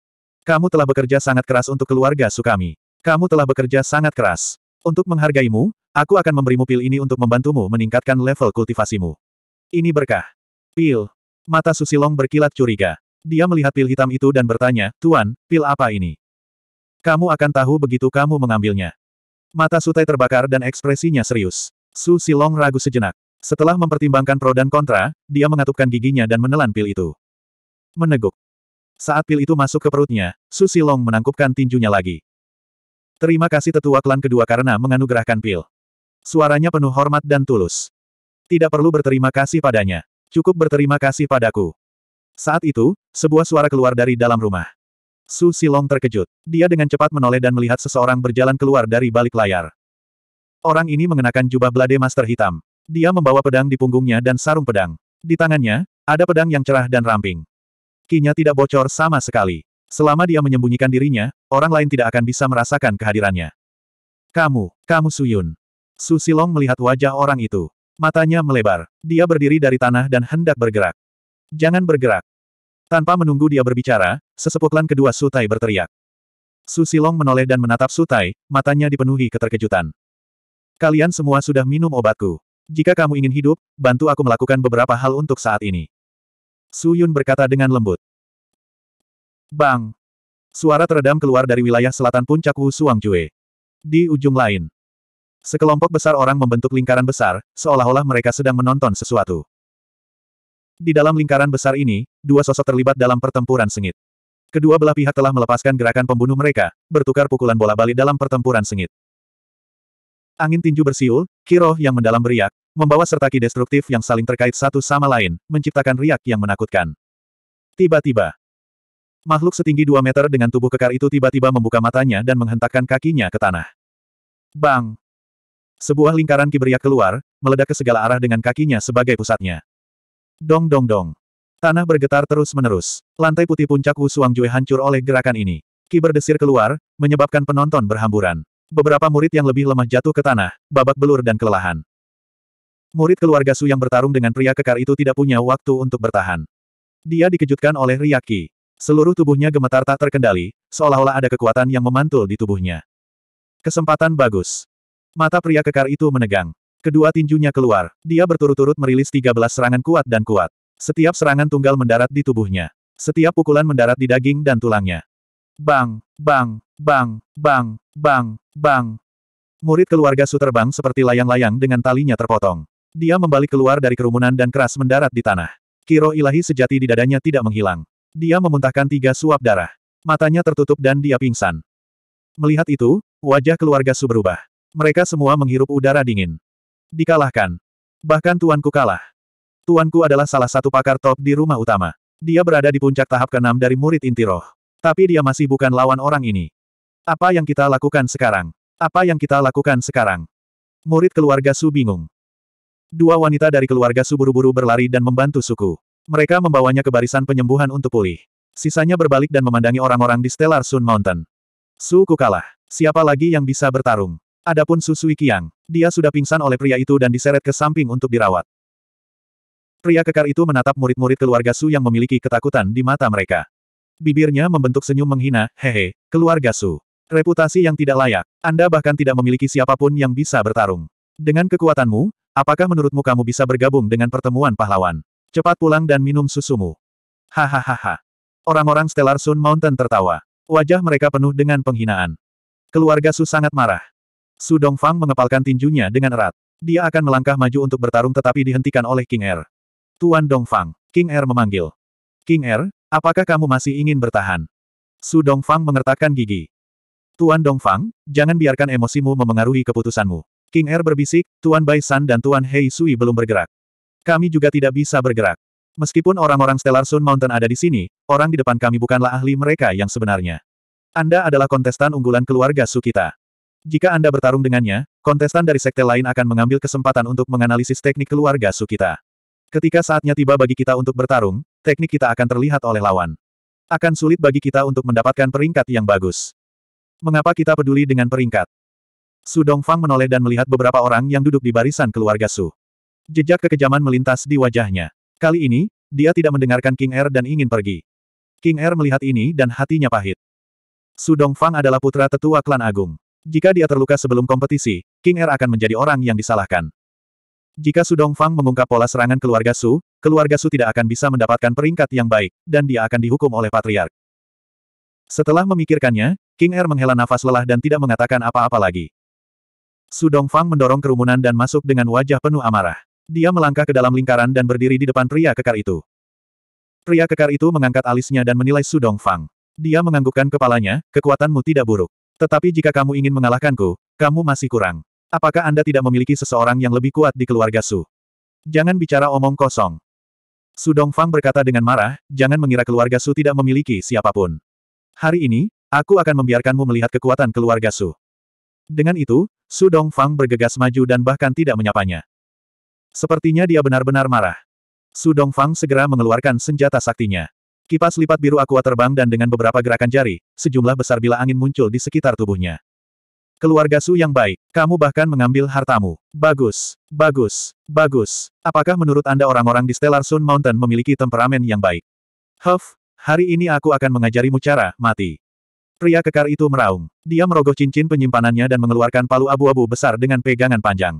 Kamu telah bekerja sangat keras untuk keluarga Sukami. Kamu telah bekerja sangat keras. Untuk menghargaimu, aku akan memberimu pil ini untuk membantumu meningkatkan level kultivasimu. Ini berkah. Pil. Mata Susilong berkilat curiga. Dia melihat pil hitam itu dan bertanya, Tuan, pil apa ini? Kamu akan tahu begitu kamu mengambilnya. Mata Sutai terbakar dan ekspresinya serius. Su Silong ragu sejenak. Setelah mempertimbangkan pro dan kontra, dia mengatupkan giginya dan menelan pil itu. Meneguk. Saat pil itu masuk ke perutnya, Su Silong menangkupkan tinjunya lagi. Terima kasih tetua klan kedua karena menganugerahkan pil. Suaranya penuh hormat dan tulus. Tidak perlu berterima kasih padanya. Cukup berterima kasih padaku. Saat itu, sebuah suara keluar dari dalam rumah. Su Silong terkejut. Dia dengan cepat menoleh dan melihat seseorang berjalan keluar dari balik layar. Orang ini mengenakan jubah blade master hitam. Dia membawa pedang di punggungnya dan sarung pedang. Di tangannya, ada pedang yang cerah dan ramping. Kinya tidak bocor sama sekali. Selama dia menyembunyikan dirinya, orang lain tidak akan bisa merasakan kehadirannya. Kamu, kamu Suyun. Su Silong melihat wajah orang itu. Matanya melebar. Dia berdiri dari tanah dan hendak bergerak. Jangan bergerak. Tanpa menunggu dia berbicara, sesepuklan klan kedua Sutai berteriak. Susilong menoleh dan menatap Sutai, matanya dipenuhi keterkejutan. Kalian semua sudah minum obatku. Jika kamu ingin hidup, bantu aku melakukan beberapa hal untuk saat ini. Su Yun berkata dengan lembut. Bang! Suara teredam keluar dari wilayah selatan puncak Wu Suang Jue. Di ujung lain, Sekelompok besar orang membentuk lingkaran besar, seolah-olah mereka sedang menonton sesuatu. Di dalam lingkaran besar ini, dua sosok terlibat dalam pertempuran sengit. Kedua belah pihak telah melepaskan gerakan pembunuh mereka, bertukar pukulan bola balik dalam pertempuran sengit. Angin tinju bersiul, kiroh yang mendalam beriak, membawa serta ki destruktif yang saling terkait satu sama lain, menciptakan riak yang menakutkan. Tiba-tiba, Makhluk setinggi dua meter dengan tubuh kekar itu tiba-tiba membuka matanya dan menghentakkan kakinya ke tanah. Bang! Sebuah lingkaran kibriak keluar, meledak ke segala arah dengan kakinya sebagai pusatnya. Dong dong dong. Tanah bergetar terus-menerus. Lantai putih puncak Wusuang Jue hancur oleh gerakan ini. Ki berdesir keluar, menyebabkan penonton berhamburan. Beberapa murid yang lebih lemah jatuh ke tanah, babak belur dan kelelahan. Murid keluarga Su yang bertarung dengan pria kekar itu tidak punya waktu untuk bertahan. Dia dikejutkan oleh Riaki. Seluruh tubuhnya gemetar tak terkendali, seolah-olah ada kekuatan yang memantul di tubuhnya. Kesempatan bagus. Mata pria kekar itu menegang. Kedua tinjunya keluar. Dia berturut-turut merilis 13 serangan kuat dan kuat. Setiap serangan tunggal mendarat di tubuhnya. Setiap pukulan mendarat di daging dan tulangnya. Bang, bang, bang, bang, bang, bang. Murid keluarga Su terbang seperti layang-layang dengan talinya terpotong. Dia membalik keluar dari kerumunan dan keras mendarat di tanah. Kiro ilahi sejati di dadanya tidak menghilang. Dia memuntahkan tiga suap darah. Matanya tertutup dan dia pingsan. Melihat itu, wajah keluarga Su berubah. Mereka semua menghirup udara dingin. Dikalahkan. Bahkan tuanku kalah. Tuanku adalah salah satu pakar top di rumah utama. Dia berada di puncak tahap keenam dari murid inti roh. Tapi dia masih bukan lawan orang ini. Apa yang kita lakukan sekarang? Apa yang kita lakukan sekarang? Murid keluarga Su bingung. Dua wanita dari keluarga Su buru-buru berlari dan membantu suku. Mereka membawanya ke barisan penyembuhan untuk pulih. Sisanya berbalik dan memandangi orang-orang di Stellar Sun Mountain. Suku kalah. Siapa lagi yang bisa bertarung? Adapun Sui Qiang, dia sudah pingsan oleh pria itu dan diseret ke samping untuk dirawat. Pria kekar itu menatap murid-murid keluarga Su yang memiliki ketakutan di mata mereka. Bibirnya membentuk senyum menghina, hehe, keluarga Su. Reputasi yang tidak layak, Anda bahkan tidak memiliki siapapun yang bisa bertarung. Dengan kekuatanmu, apakah menurutmu kamu bisa bergabung dengan pertemuan pahlawan? Cepat pulang dan minum susumu. Hahaha. Orang-orang Stellar Sun Mountain tertawa. Wajah mereka penuh dengan penghinaan. Keluarga Su sangat marah. Su Dongfang mengepalkan tinjunya dengan erat. Dia akan melangkah maju untuk bertarung tetapi dihentikan oleh King Er. Tuan Dongfang, King Er memanggil. King Er, apakah kamu masih ingin bertahan? Su Dongfang mengertakkan gigi. Tuan Dongfang, jangan biarkan emosimu memengaruhi keputusanmu. King Er berbisik, Tuan Bai San dan Tuan Hei Sui belum bergerak. Kami juga tidak bisa bergerak. Meskipun orang-orang Stellar Sun Mountain ada di sini, orang di depan kami bukanlah ahli mereka yang sebenarnya. Anda adalah kontestan unggulan keluarga Su kita. Jika Anda bertarung dengannya, kontestan dari sekte lain akan mengambil kesempatan untuk menganalisis teknik keluarga su kita. Ketika saatnya tiba bagi kita untuk bertarung, teknik kita akan terlihat oleh lawan. Akan sulit bagi kita untuk mendapatkan peringkat yang bagus. Mengapa kita peduli dengan peringkat? Su Dongfang menoleh dan melihat beberapa orang yang duduk di barisan keluarga Su. Jejak kekejaman melintas di wajahnya. Kali ini, dia tidak mendengarkan King Er dan ingin pergi. King Er melihat ini dan hatinya pahit. Su Dongfang adalah putra tetua klan agung. Jika dia terluka sebelum kompetisi, King Er akan menjadi orang yang disalahkan. Jika Su Dongfang mengungkap pola serangan keluarga Su, keluarga Su tidak akan bisa mendapatkan peringkat yang baik, dan dia akan dihukum oleh Patriark. Setelah memikirkannya, King Er menghela nafas lelah dan tidak mengatakan apa-apa lagi. Su Dongfang mendorong kerumunan dan masuk dengan wajah penuh amarah. Dia melangkah ke dalam lingkaran dan berdiri di depan pria kekar itu. Pria kekar itu mengangkat alisnya dan menilai Su Dongfang. Dia menganggukkan kepalanya, kekuatanmu tidak buruk. Tetapi jika kamu ingin mengalahkanku, kamu masih kurang. Apakah Anda tidak memiliki seseorang yang lebih kuat di keluarga Su? Jangan bicara omong kosong. Su Dongfang berkata dengan marah, jangan mengira keluarga Su tidak memiliki siapapun. Hari ini, aku akan membiarkanmu melihat kekuatan keluarga Su. Dengan itu, Su Dongfang bergegas maju dan bahkan tidak menyapanya. Sepertinya dia benar-benar marah. Su Dongfang segera mengeluarkan senjata saktinya. Kipas lipat biru aqua terbang dan dengan beberapa gerakan jari, sejumlah besar bila angin muncul di sekitar tubuhnya. Keluarga Su yang baik, kamu bahkan mengambil hartamu. Bagus, bagus, bagus. Apakah menurut Anda orang-orang di Stellar Sun Mountain memiliki temperamen yang baik? Huff, hari ini aku akan mengajarimu cara mati. Pria kekar itu meraung. Dia merogoh cincin penyimpanannya dan mengeluarkan palu abu-abu besar dengan pegangan panjang.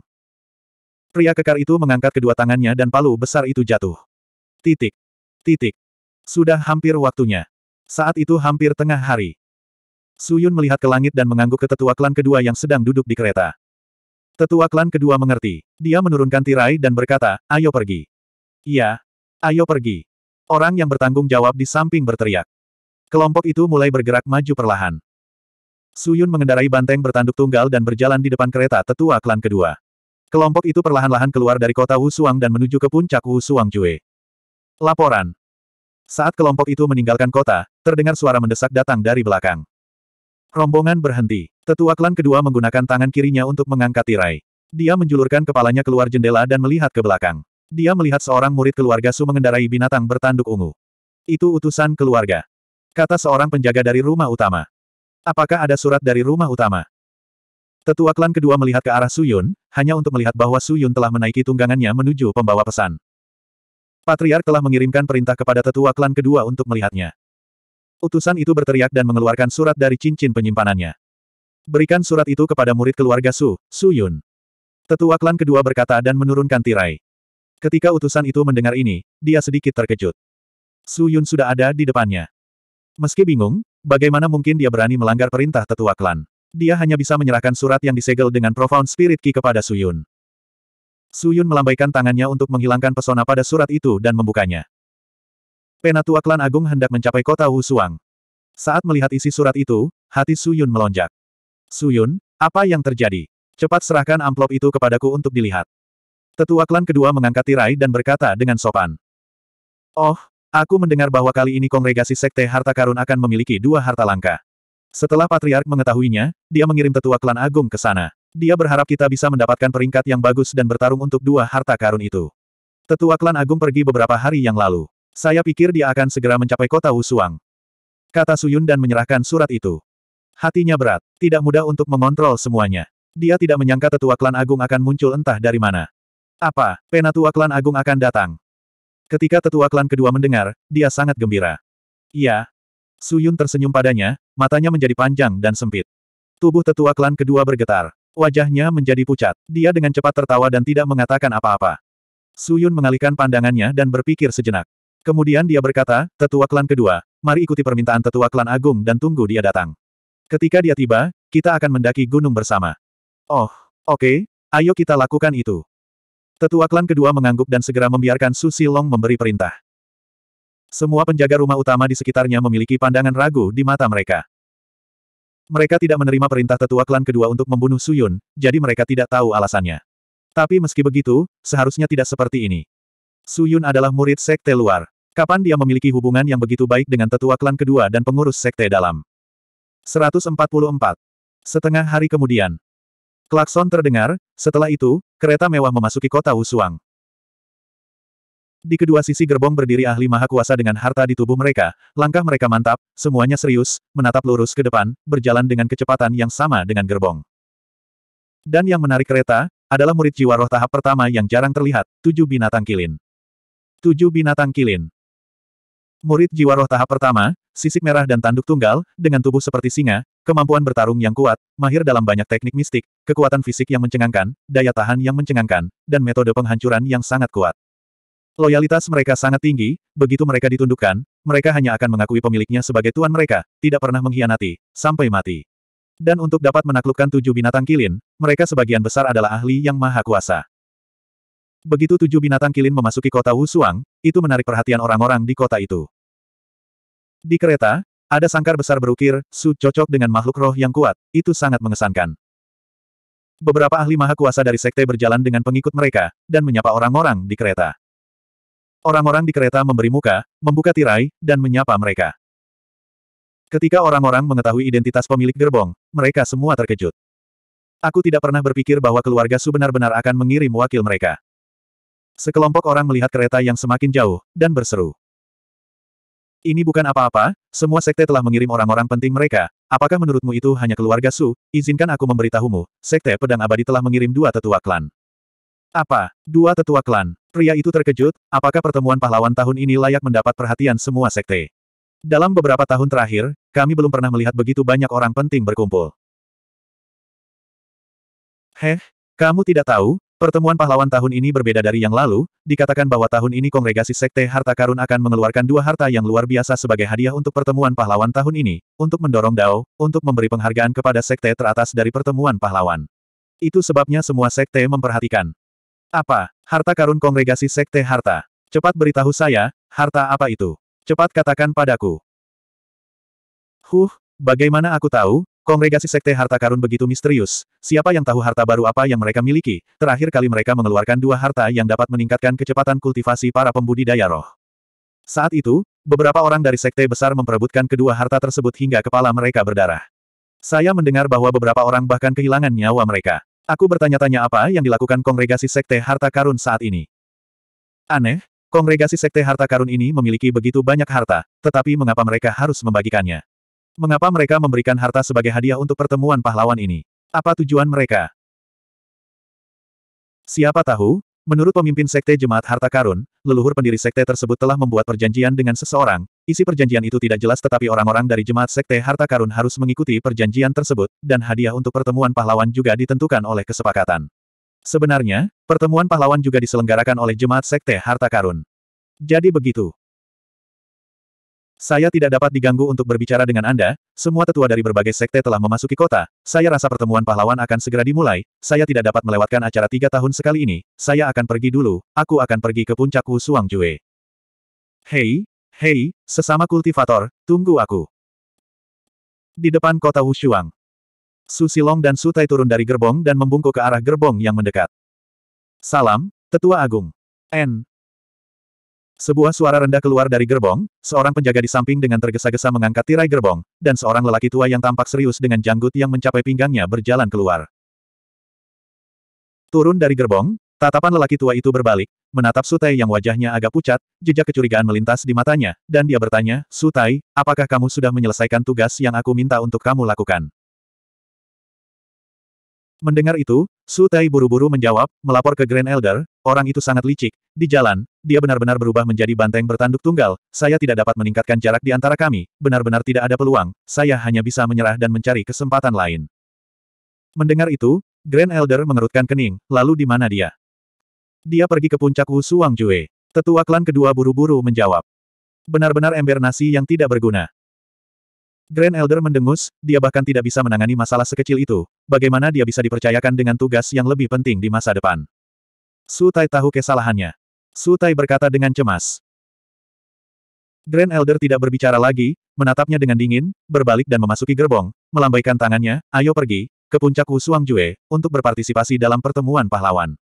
Pria kekar itu mengangkat kedua tangannya dan palu besar itu jatuh. Titik. Titik. Sudah hampir waktunya. Saat itu hampir tengah hari. Suyun melihat ke langit dan mengangguk ke tetua klan kedua yang sedang duduk di kereta. Tetua klan kedua mengerti. Dia menurunkan tirai dan berkata, ayo pergi. Iya, ayo pergi. Orang yang bertanggung jawab di samping berteriak. Kelompok itu mulai bergerak maju perlahan. Suyun mengendarai banteng bertanduk tunggal dan berjalan di depan kereta tetua klan kedua. Kelompok itu perlahan-lahan keluar dari kota Suang dan menuju ke puncak Suang Jue. Laporan saat kelompok itu meninggalkan kota, terdengar suara mendesak datang dari belakang. Rombongan berhenti. Tetua klan kedua menggunakan tangan kirinya untuk mengangkat tirai. Dia menjulurkan kepalanya keluar jendela dan melihat ke belakang. Dia melihat seorang murid keluarga Su mengendarai binatang bertanduk ungu. Itu utusan keluarga. Kata seorang penjaga dari rumah utama. Apakah ada surat dari rumah utama? Tetua klan kedua melihat ke arah Suyun, hanya untuk melihat bahwa Suyun telah menaiki tunggangannya menuju pembawa pesan. Patriark telah mengirimkan perintah kepada tetua klan kedua untuk melihatnya. Utusan itu berteriak dan mengeluarkan surat dari cincin penyimpanannya. Berikan surat itu kepada murid keluarga Su, Su Yun. Tetua klan kedua berkata dan menurunkan tirai. Ketika utusan itu mendengar ini, dia sedikit terkejut. Su Yun sudah ada di depannya. Meski bingung, bagaimana mungkin dia berani melanggar perintah tetua klan? Dia hanya bisa menyerahkan surat yang disegel dengan Profound Spirit Key kepada Su Yun. Suyun melambaikan tangannya untuk menghilangkan pesona pada surat itu dan membukanya. Penatua klan agung hendak mencapai kota Suang. Saat melihat isi surat itu, hati Suyun melonjak. Suyun, apa yang terjadi? Cepat serahkan amplop itu kepadaku untuk dilihat. Tetua klan kedua mengangkat tirai dan berkata dengan sopan. Oh, aku mendengar bahwa kali ini kongregasi sekte harta karun akan memiliki dua harta langka. Setelah patriark mengetahuinya, dia mengirim tetua klan agung ke sana. Dia berharap kita bisa mendapatkan peringkat yang bagus dan bertarung untuk dua harta karun itu. Tetua klan agung pergi beberapa hari yang lalu. Saya pikir dia akan segera mencapai kota Wusuang. Kata Suyun dan menyerahkan surat itu. Hatinya berat, tidak mudah untuk mengontrol semuanya. Dia tidak menyangka tetua klan agung akan muncul entah dari mana. Apa, penatua klan agung akan datang? Ketika tetua klan kedua mendengar, dia sangat gembira. Iya, Suyun tersenyum padanya, matanya menjadi panjang dan sempit. Tubuh tetua klan kedua bergetar. Wajahnya menjadi pucat. Dia dengan cepat tertawa dan tidak mengatakan apa-apa. Suyun mengalihkan pandangannya dan berpikir sejenak. Kemudian dia berkata, tetua klan kedua, mari ikuti permintaan tetua klan agung dan tunggu dia datang. Ketika dia tiba, kita akan mendaki gunung bersama. Oh, oke, okay, ayo kita lakukan itu. Tetua klan kedua mengangguk dan segera membiarkan Su Silong memberi perintah. Semua penjaga rumah utama di sekitarnya memiliki pandangan ragu di mata mereka. Mereka tidak menerima perintah tetua klan kedua untuk membunuh Suyun, jadi mereka tidak tahu alasannya. Tapi meski begitu, seharusnya tidak seperti ini. Suyun adalah murid sekte luar. Kapan dia memiliki hubungan yang begitu baik dengan tetua klan kedua dan pengurus sekte dalam? 144. Setengah hari kemudian. Klakson terdengar, setelah itu, kereta mewah memasuki kota Wusuang. Di kedua sisi gerbong berdiri ahli maha kuasa dengan harta di tubuh mereka, langkah mereka mantap, semuanya serius, menatap lurus ke depan, berjalan dengan kecepatan yang sama dengan gerbong. Dan yang menarik kereta, adalah murid jiwa roh tahap pertama yang jarang terlihat, tujuh binatang kilin. Tujuh binatang kilin. Murid jiwa roh tahap pertama, sisik merah dan tanduk tunggal, dengan tubuh seperti singa, kemampuan bertarung yang kuat, mahir dalam banyak teknik mistik, kekuatan fisik yang mencengangkan, daya tahan yang mencengangkan, dan metode penghancuran yang sangat kuat. Loyalitas mereka sangat tinggi, begitu mereka ditundukkan, mereka hanya akan mengakui pemiliknya sebagai tuan mereka, tidak pernah mengkhianati, sampai mati. Dan untuk dapat menaklukkan tujuh binatang kilin, mereka sebagian besar adalah ahli yang maha kuasa. Begitu tujuh binatang kilin memasuki kota Wusuang, itu menarik perhatian orang-orang di kota itu. Di kereta, ada sangkar besar berukir, Su cocok dengan makhluk roh yang kuat, itu sangat mengesankan. Beberapa ahli maha kuasa dari sekte berjalan dengan pengikut mereka, dan menyapa orang-orang di kereta. Orang-orang di kereta memberi muka, membuka tirai, dan menyapa mereka. Ketika orang-orang mengetahui identitas pemilik gerbong, mereka semua terkejut. Aku tidak pernah berpikir bahwa keluarga Su benar-benar akan mengirim wakil mereka. Sekelompok orang melihat kereta yang semakin jauh, dan berseru. Ini bukan apa-apa, semua sekte telah mengirim orang-orang penting mereka, apakah menurutmu itu hanya keluarga Su, izinkan aku memberitahumu, sekte pedang abadi telah mengirim dua tetua klan. Apa? Dua tetua klan. Pria itu terkejut, apakah pertemuan pahlawan tahun ini layak mendapat perhatian semua sekte. Dalam beberapa tahun terakhir, kami belum pernah melihat begitu banyak orang penting berkumpul. Heh, kamu tidak tahu, pertemuan pahlawan tahun ini berbeda dari yang lalu, dikatakan bahwa tahun ini kongregasi sekte harta karun akan mengeluarkan dua harta yang luar biasa sebagai hadiah untuk pertemuan pahlawan tahun ini, untuk mendorong Dao, untuk memberi penghargaan kepada sekte teratas dari pertemuan pahlawan. Itu sebabnya semua sekte memperhatikan. Apa? Harta karun kongregasi sekte harta. Cepat beritahu saya, harta apa itu? Cepat katakan padaku. Huh, bagaimana aku tahu? Kongregasi sekte harta karun begitu misterius. Siapa yang tahu harta baru apa yang mereka miliki? Terakhir kali mereka mengeluarkan dua harta yang dapat meningkatkan kecepatan kultivasi para pembudidaya roh. Saat itu, beberapa orang dari sekte besar memperebutkan kedua harta tersebut hingga kepala mereka berdarah. Saya mendengar bahwa beberapa orang bahkan kehilangan nyawa mereka. Aku bertanya-tanya apa yang dilakukan kongregasi Sekte Harta Karun saat ini. Aneh, kongregasi Sekte Harta Karun ini memiliki begitu banyak harta, tetapi mengapa mereka harus membagikannya? Mengapa mereka memberikan harta sebagai hadiah untuk pertemuan pahlawan ini? Apa tujuan mereka? Siapa tahu, Menurut pemimpin Sekte Jemaat Harta Karun, leluhur pendiri Sekte tersebut telah membuat perjanjian dengan seseorang, isi perjanjian itu tidak jelas tetapi orang-orang dari Jemaat Sekte Harta Karun harus mengikuti perjanjian tersebut, dan hadiah untuk pertemuan pahlawan juga ditentukan oleh kesepakatan. Sebenarnya, pertemuan pahlawan juga diselenggarakan oleh Jemaat Sekte Harta Karun. Jadi begitu. Saya tidak dapat diganggu untuk berbicara dengan Anda, semua tetua dari berbagai sekte telah memasuki kota, saya rasa pertemuan pahlawan akan segera dimulai, saya tidak dapat melewatkan acara tiga tahun sekali ini, saya akan pergi dulu, aku akan pergi ke puncak Wu Suang Jue. Hei, hei, sesama kultivator, tunggu aku. Di depan kota Wushuang. Su Silong dan Su Tai turun dari gerbong dan membungkuk ke arah gerbong yang mendekat. Salam, Tetua Agung. N. Sebuah suara rendah keluar dari gerbong, seorang penjaga di samping dengan tergesa-gesa mengangkat tirai gerbong, dan seorang lelaki tua yang tampak serius dengan janggut yang mencapai pinggangnya berjalan keluar. Turun dari gerbong, tatapan lelaki tua itu berbalik, menatap Sutai yang wajahnya agak pucat, jejak kecurigaan melintas di matanya, dan dia bertanya, Sutai, apakah kamu sudah menyelesaikan tugas yang aku minta untuk kamu lakukan? Mendengar itu, Su Tai buru-buru menjawab, melapor ke Grand Elder, orang itu sangat licik, di jalan, dia benar-benar berubah menjadi banteng bertanduk tunggal, saya tidak dapat meningkatkan jarak di antara kami, benar-benar tidak ada peluang, saya hanya bisa menyerah dan mencari kesempatan lain. Mendengar itu, Grand Elder mengerutkan kening, lalu di mana dia? Dia pergi ke puncak Wu Suang Jue. Tetua klan kedua buru-buru menjawab. Benar-benar ember nasi yang tidak berguna. Grand Elder mendengus, dia bahkan tidak bisa menangani masalah sekecil itu. Bagaimana dia bisa dipercayakan dengan tugas yang lebih penting di masa depan? Su Tai tahu kesalahannya. Su Tai berkata dengan cemas. Grand Elder tidak berbicara lagi, menatapnya dengan dingin, berbalik dan memasuki gerbong, melambaikan tangannya, ayo pergi, ke puncak Wu Jue, untuk berpartisipasi dalam pertemuan pahlawan.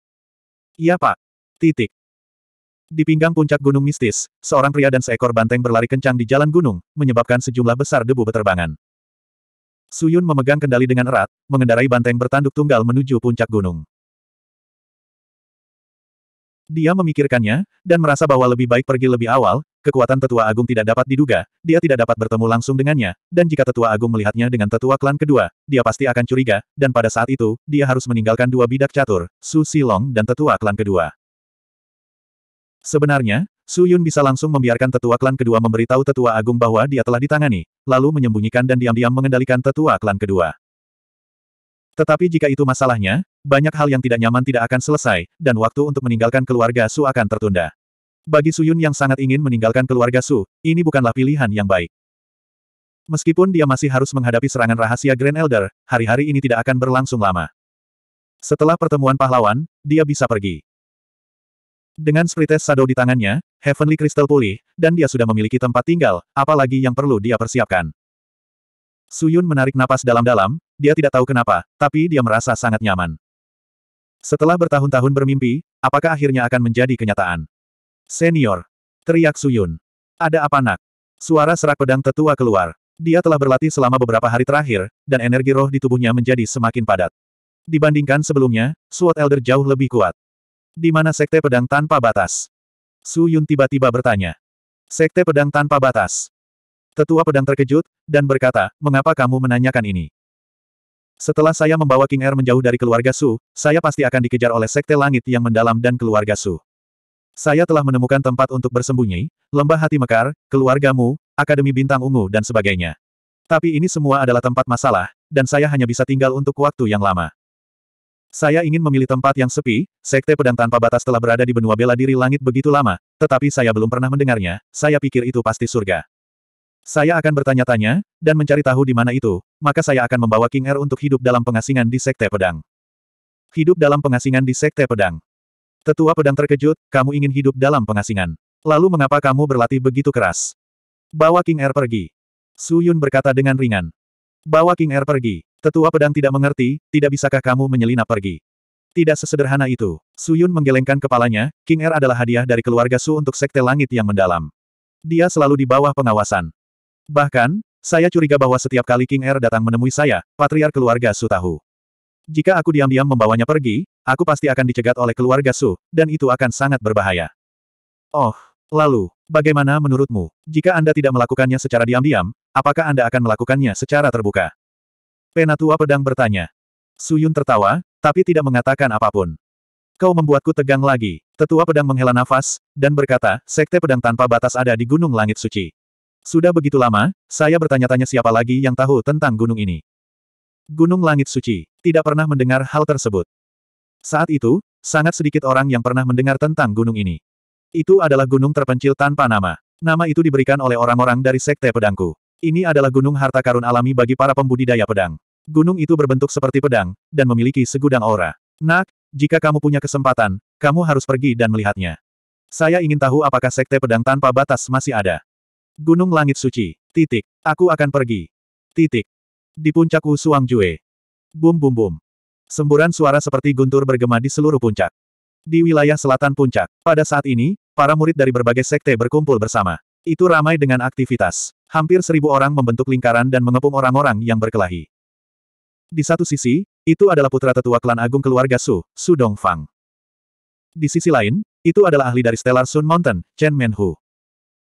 Iya pak. Titik. Di pinggang puncak gunung mistis, seorang pria dan seekor banteng berlari kencang di jalan gunung, menyebabkan sejumlah besar debu beterbangan. Suyun memegang kendali dengan erat, mengendarai banteng bertanduk tunggal menuju puncak gunung. Dia memikirkannya, dan merasa bahwa lebih baik pergi lebih awal, kekuatan tetua agung tidak dapat diduga, dia tidak dapat bertemu langsung dengannya, dan jika tetua agung melihatnya dengan tetua klan kedua, dia pasti akan curiga, dan pada saat itu, dia harus meninggalkan dua bidak catur, Su Silong dan tetua klan kedua. Sebenarnya, Su Yun bisa langsung membiarkan tetua klan kedua memberitahu tetua agung bahwa dia telah ditangani, lalu menyembunyikan dan diam-diam mengendalikan tetua klan kedua. Tetapi jika itu masalahnya, banyak hal yang tidak nyaman tidak akan selesai, dan waktu untuk meninggalkan keluarga Su akan tertunda. Bagi Su Yun yang sangat ingin meninggalkan keluarga Su, ini bukanlah pilihan yang baik. Meskipun dia masih harus menghadapi serangan rahasia Grand Elder, hari-hari ini tidak akan berlangsung lama. Setelah pertemuan pahlawan, dia bisa pergi. Dengan Sprites Shadow di tangannya, Heavenly Crystal pulih, dan dia sudah memiliki tempat tinggal, apalagi yang perlu dia persiapkan. Suyun menarik napas dalam-dalam, dia tidak tahu kenapa, tapi dia merasa sangat nyaman. Setelah bertahun-tahun bermimpi, apakah akhirnya akan menjadi kenyataan? Senior! Teriak Suyun. Ada apa nak? Suara serak pedang tetua keluar. Dia telah berlatih selama beberapa hari terakhir, dan energi roh di tubuhnya menjadi semakin padat. Dibandingkan sebelumnya, Sword Elder jauh lebih kuat. Di mana Sekte Pedang Tanpa Batas? Su Yun tiba-tiba bertanya. Sekte Pedang Tanpa Batas. Tetua Pedang terkejut, dan berkata, mengapa kamu menanyakan ini? Setelah saya membawa King Air er menjauh dari keluarga Su, saya pasti akan dikejar oleh Sekte Langit yang mendalam dan keluarga Su. Saya telah menemukan tempat untuk bersembunyi, lembah hati mekar, keluargamu, akademi bintang ungu dan sebagainya. Tapi ini semua adalah tempat masalah, dan saya hanya bisa tinggal untuk waktu yang lama. Saya ingin memilih tempat yang sepi, sekte pedang tanpa batas telah berada di benua bela diri langit begitu lama, tetapi saya belum pernah mendengarnya, saya pikir itu pasti surga. Saya akan bertanya-tanya, dan mencari tahu di mana itu, maka saya akan membawa King Er untuk hidup dalam pengasingan di sekte pedang. Hidup dalam pengasingan di sekte pedang. Tetua pedang terkejut, kamu ingin hidup dalam pengasingan. Lalu mengapa kamu berlatih begitu keras? Bawa King Er pergi. Su Yun berkata dengan ringan. Bawa King Er pergi. Tetua pedang tidak mengerti, tidak bisakah kamu menyelinap pergi? Tidak sesederhana itu. Su Yun menggelengkan kepalanya, King Er adalah hadiah dari keluarga Su untuk sekte langit yang mendalam. Dia selalu di bawah pengawasan. Bahkan, saya curiga bahwa setiap kali King Er datang menemui saya, Patriar keluarga Su tahu. Jika aku diam-diam membawanya pergi, aku pasti akan dicegat oleh keluarga Su, dan itu akan sangat berbahaya. Oh, lalu, bagaimana menurutmu, jika Anda tidak melakukannya secara diam-diam, apakah Anda akan melakukannya secara terbuka? Penatua pedang bertanya. Suyun tertawa, tapi tidak mengatakan apapun. Kau membuatku tegang lagi. Tetua pedang menghela nafas, dan berkata, Sekte pedang tanpa batas ada di Gunung Langit Suci. Sudah begitu lama, saya bertanya-tanya siapa lagi yang tahu tentang gunung ini. Gunung Langit Suci, tidak pernah mendengar hal tersebut. Saat itu, sangat sedikit orang yang pernah mendengar tentang gunung ini. Itu adalah gunung terpencil tanpa nama. Nama itu diberikan oleh orang-orang dari Sekte Pedangku. Ini adalah gunung harta karun alami bagi para pembudidaya pedang. Gunung itu berbentuk seperti pedang, dan memiliki segudang aura. Nak, jika kamu punya kesempatan, kamu harus pergi dan melihatnya. Saya ingin tahu apakah sekte pedang tanpa batas masih ada. Gunung Langit Suci. Titik. Aku akan pergi. Titik. Di puncak Usuang Jue. Bum bum bum. Semburan suara seperti guntur bergema di seluruh puncak. Di wilayah selatan puncak, pada saat ini, para murid dari berbagai sekte berkumpul bersama. Itu ramai dengan aktivitas. Hampir seribu orang membentuk lingkaran dan mengepung orang-orang yang berkelahi. Di satu sisi, itu adalah putra tetua klan agung keluarga Su, Su Dongfang. Di sisi lain, itu adalah ahli dari Stellar Sun Mountain, Chen Menhu.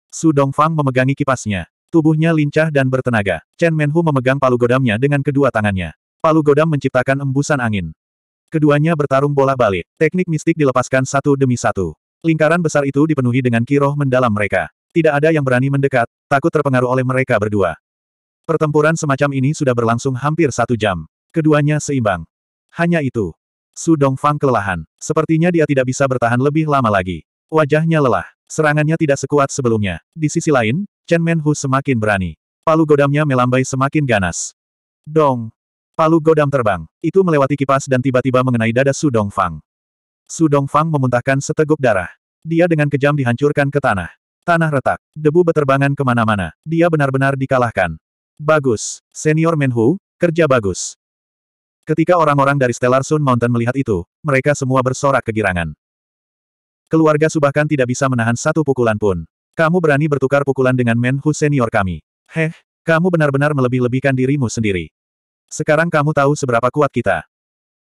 Su Dongfang memegangi kipasnya. Tubuhnya lincah dan bertenaga. Chen Menhu memegang palu godamnya dengan kedua tangannya. Palu godam menciptakan embusan angin. Keduanya bertarung bola balik. Teknik mistik dilepaskan satu demi satu. Lingkaran besar itu dipenuhi dengan kiroh mendalam mereka. Tidak ada yang berani mendekat, takut terpengaruh oleh mereka berdua. Pertempuran semacam ini sudah berlangsung hampir satu jam. Keduanya seimbang. Hanya itu. Su Dongfang kelelahan. Sepertinya dia tidak bisa bertahan lebih lama lagi. Wajahnya lelah. Serangannya tidak sekuat sebelumnya. Di sisi lain, Chen Menhu semakin berani. Palu godamnya melambai semakin ganas. Dong. Palu godam terbang. Itu melewati kipas dan tiba-tiba mengenai dada Su Dongfang. Su Dongfang memuntahkan seteguk darah. Dia dengan kejam dihancurkan ke tanah. Tanah retak. Debu beterbangan kemana-mana. Dia benar-benar dikalahkan. Bagus. Senior Menhu, kerja bagus. Ketika orang-orang dari Stellar Sun Mountain melihat itu, mereka semua bersorak kegirangan. Keluarga Subahkan tidak bisa menahan satu pukulan pun. Kamu berani bertukar pukulan dengan Menhu senior kami. Heh, kamu benar-benar melebih-lebihkan dirimu sendiri. Sekarang kamu tahu seberapa kuat kita.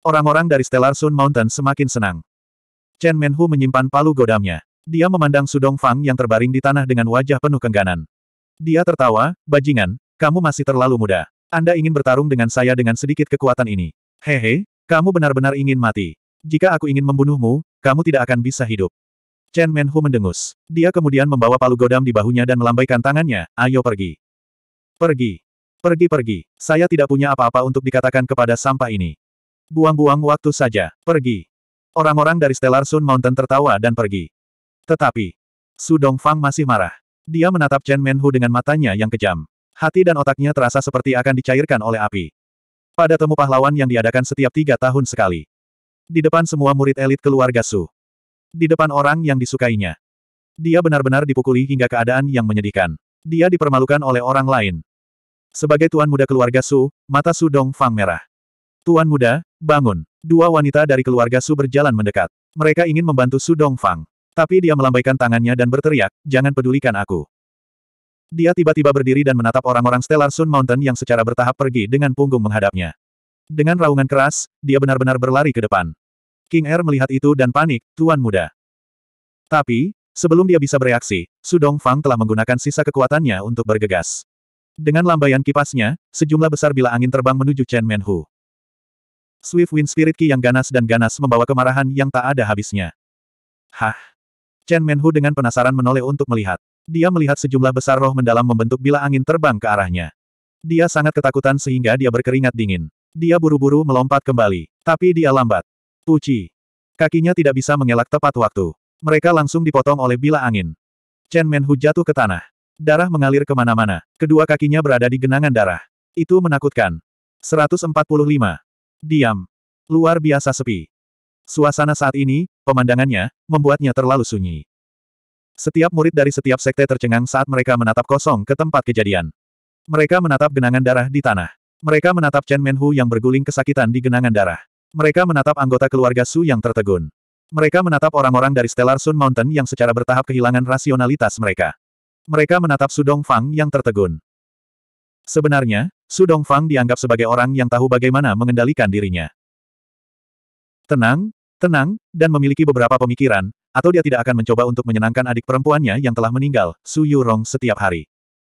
Orang-orang dari Stellar Sun Mountain semakin senang. Chen Menhu menyimpan palu godamnya. Dia memandang Sudong Fang yang terbaring di tanah dengan wajah penuh kengganan. Dia tertawa, bajingan, kamu masih terlalu muda. Anda ingin bertarung dengan saya dengan sedikit kekuatan ini. Hehe, kamu benar-benar ingin mati. Jika aku ingin membunuhmu, kamu tidak akan bisa hidup. Chen Menhu mendengus. Dia kemudian membawa palu godam di bahunya dan melambaikan tangannya, ayo pergi. Pergi. Pergi pergi. Saya tidak punya apa-apa untuk dikatakan kepada sampah ini. Buang-buang waktu saja. Pergi. Orang-orang dari Stellar Sun Mountain tertawa dan pergi. Tetapi, Su Dongfang masih marah. Dia menatap Chen Menhu dengan matanya yang kejam. Hati dan otaknya terasa seperti akan dicairkan oleh api. Pada temu pahlawan yang diadakan setiap tiga tahun sekali. Di depan semua murid elit keluarga Su. Di depan orang yang disukainya. Dia benar-benar dipukuli hingga keadaan yang menyedihkan. Dia dipermalukan oleh orang lain. Sebagai tuan muda keluarga Su, mata Su Dong Fang merah. Tuan muda, bangun. Dua wanita dari keluarga Su berjalan mendekat. Mereka ingin membantu Su Dong Fang. Tapi dia melambaikan tangannya dan berteriak, jangan pedulikan aku. Dia tiba-tiba berdiri dan menatap orang-orang Stellar Sun Mountain yang secara bertahap pergi dengan punggung menghadapnya. Dengan raungan keras, dia benar-benar berlari ke depan. King Er melihat itu dan panik, Tuan Muda. Tapi, sebelum dia bisa bereaksi, Sudong Fang telah menggunakan sisa kekuatannya untuk bergegas. Dengan lambaian kipasnya, sejumlah besar bila angin terbang menuju Chen Menhu. Swift Wind Spirit Ki yang ganas dan ganas membawa kemarahan yang tak ada habisnya. Hah? Chen Menhu dengan penasaran menoleh untuk melihat. Dia melihat sejumlah besar roh mendalam membentuk bila angin terbang ke arahnya. Dia sangat ketakutan sehingga dia berkeringat dingin. Dia buru-buru melompat kembali. Tapi dia lambat. Puci. Kakinya tidak bisa mengelak tepat waktu. Mereka langsung dipotong oleh bila angin. Chen Menhu jatuh ke tanah. Darah mengalir kemana-mana. Kedua kakinya berada di genangan darah. Itu menakutkan. 145. Diam. Luar biasa sepi. Suasana saat ini, pemandangannya, membuatnya terlalu sunyi. Setiap murid dari setiap sekte tercengang saat mereka menatap kosong ke tempat kejadian. Mereka menatap genangan darah di tanah. Mereka menatap Chen Menhu yang berguling kesakitan di genangan darah. Mereka menatap anggota keluarga Su yang tertegun. Mereka menatap orang-orang dari Stellar Sun Mountain yang secara bertahap kehilangan rasionalitas mereka. Mereka menatap Su Dongfang yang tertegun. Sebenarnya, Su Dongfang dianggap sebagai orang yang tahu bagaimana mengendalikan dirinya. Tenang, tenang, dan memiliki beberapa pemikiran, atau dia tidak akan mencoba untuk menyenangkan adik perempuannya yang telah meninggal, Su Yurong setiap hari.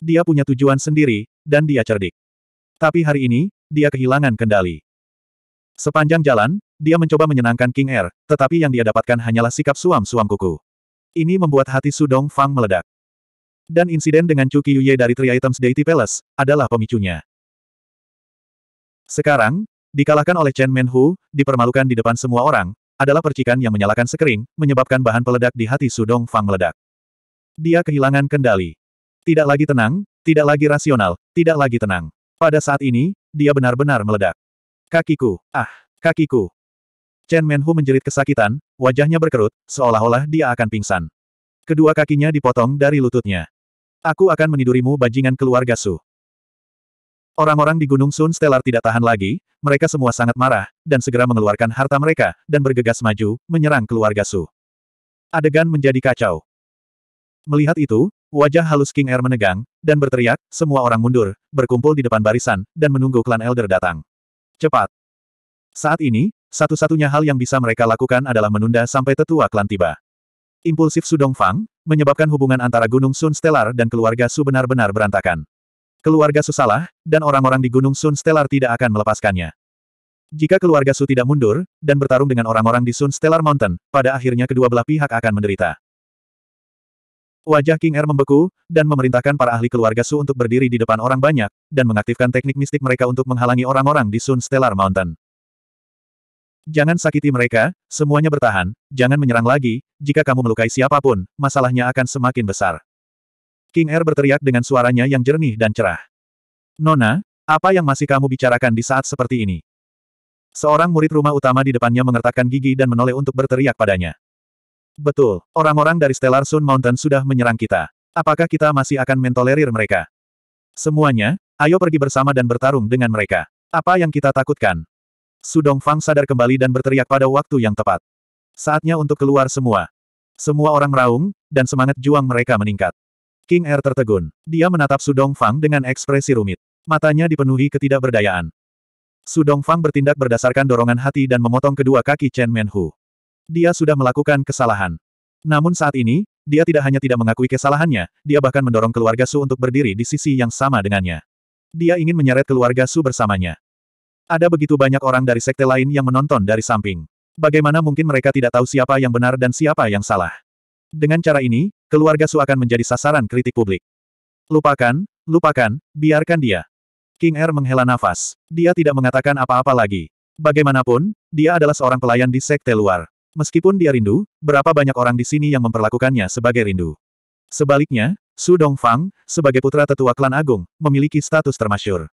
Dia punya tujuan sendiri, dan dia cerdik. Tapi hari ini, dia kehilangan kendali. Sepanjang jalan, dia mencoba menyenangkan King Er, tetapi yang dia dapatkan hanyalah sikap suam-suam kuku. Ini membuat hati Sudong Fang meledak. Dan insiden dengan Chu Qiyue dari Three Items Deity Palace, adalah pemicunya. Sekarang, dikalahkan oleh Chen Menhu, dipermalukan di depan semua orang, adalah percikan yang menyalakan sekering, menyebabkan bahan peledak di hati Sudong Fang meledak. Dia kehilangan kendali. Tidak lagi tenang, tidak lagi rasional, tidak lagi tenang. Pada saat ini, dia benar-benar meledak. Kakiku, ah, kakiku. Chen Menhu menjerit kesakitan, wajahnya berkerut, seolah-olah dia akan pingsan. Kedua kakinya dipotong dari lututnya. Aku akan menidurimu bajingan keluarga Su. Orang-orang di Gunung Sun Stellar tidak tahan lagi, mereka semua sangat marah, dan segera mengeluarkan harta mereka, dan bergegas maju, menyerang keluarga Su. Adegan menjadi kacau. Melihat itu, wajah halus King Air menegang, dan berteriak, semua orang mundur, berkumpul di depan barisan, dan menunggu klan Elder datang. Cepat! Saat ini, satu-satunya hal yang bisa mereka lakukan adalah menunda sampai tetua klan tiba. Impulsif Sudong Fang, menyebabkan hubungan antara Gunung Sun Stellar dan keluarga Su benar-benar berantakan keluarga Su salah, dan orang-orang di Gunung Sun Stellar tidak akan melepaskannya. Jika keluarga Su tidak mundur, dan bertarung dengan orang-orang di Sun Stellar Mountain, pada akhirnya kedua belah pihak akan menderita. Wajah King Er membeku, dan memerintahkan para ahli keluarga Su untuk berdiri di depan orang banyak, dan mengaktifkan teknik mistik mereka untuk menghalangi orang-orang di Sun Stellar Mountain. Jangan sakiti mereka, semuanya bertahan, jangan menyerang lagi, jika kamu melukai siapapun, masalahnya akan semakin besar. King Er berteriak dengan suaranya yang jernih dan cerah. Nona, apa yang masih kamu bicarakan di saat seperti ini? Seorang murid rumah utama di depannya mengertakkan gigi dan menoleh untuk berteriak padanya. Betul, orang-orang dari Stellar Sun Mountain sudah menyerang kita. Apakah kita masih akan mentolerir mereka? Semuanya, ayo pergi bersama dan bertarung dengan mereka. Apa yang kita takutkan? Sudong Fang sadar kembali dan berteriak pada waktu yang tepat. Saatnya untuk keluar semua. Semua orang meraung, dan semangat juang mereka meningkat. King Er tertegun. Dia menatap Sudong Fang dengan ekspresi rumit. Matanya dipenuhi ketidakberdayaan. Sudong Fang bertindak berdasarkan dorongan hati dan memotong kedua kaki Chen Menhu. Dia sudah melakukan kesalahan. Namun saat ini, dia tidak hanya tidak mengakui kesalahannya, dia bahkan mendorong keluarga Su untuk berdiri di sisi yang sama dengannya. Dia ingin menyeret keluarga Su bersamanya. Ada begitu banyak orang dari sekte lain yang menonton dari samping. Bagaimana mungkin mereka tidak tahu siapa yang benar dan siapa yang salah? Dengan cara ini, keluarga Su akan menjadi sasaran kritik publik. Lupakan, lupakan, biarkan dia. King Er menghela nafas. Dia tidak mengatakan apa-apa lagi. Bagaimanapun, dia adalah seorang pelayan di sekte luar. Meskipun dia rindu, berapa banyak orang di sini yang memperlakukannya sebagai rindu. Sebaliknya, Su Dongfang, sebagai putra tetua klan agung, memiliki status termasyur.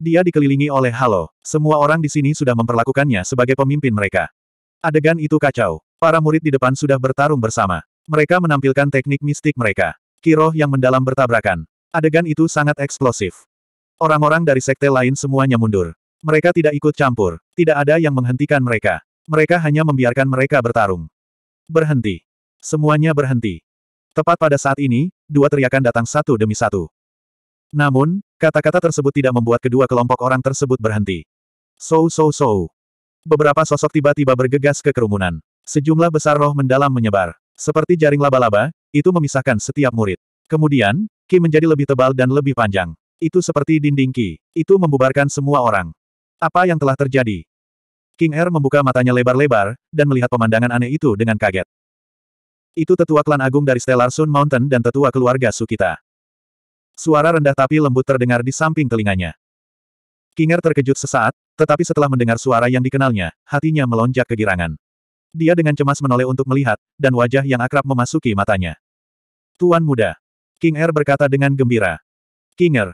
Dia dikelilingi oleh halo. Semua orang di sini sudah memperlakukannya sebagai pemimpin mereka. Adegan itu kacau. Para murid di depan sudah bertarung bersama. Mereka menampilkan teknik mistik mereka. Kiroh yang mendalam bertabrakan. Adegan itu sangat eksplosif. Orang-orang dari sekte lain semuanya mundur. Mereka tidak ikut campur. Tidak ada yang menghentikan mereka. Mereka hanya membiarkan mereka bertarung. Berhenti. Semuanya berhenti. Tepat pada saat ini, dua teriakan datang satu demi satu. Namun, kata-kata tersebut tidak membuat kedua kelompok orang tersebut berhenti. So so so. Beberapa sosok tiba-tiba bergegas ke kerumunan. Sejumlah besar roh mendalam menyebar. Seperti jaring laba-laba, itu memisahkan setiap murid. Kemudian, Ki menjadi lebih tebal dan lebih panjang. Itu seperti dinding Ki. Itu membubarkan semua orang. Apa yang telah terjadi? King Er membuka matanya lebar-lebar, dan melihat pemandangan aneh itu dengan kaget. Itu tetua klan agung dari Stellar Sun Mountain dan tetua keluarga Sukita. Suara rendah tapi lembut terdengar di samping telinganya. King Er terkejut sesaat, tetapi setelah mendengar suara yang dikenalnya, hatinya melonjak kegirangan. Dia dengan cemas menoleh untuk melihat, dan wajah yang akrab memasuki matanya. Tuan muda. King Er berkata dengan gembira. King Er.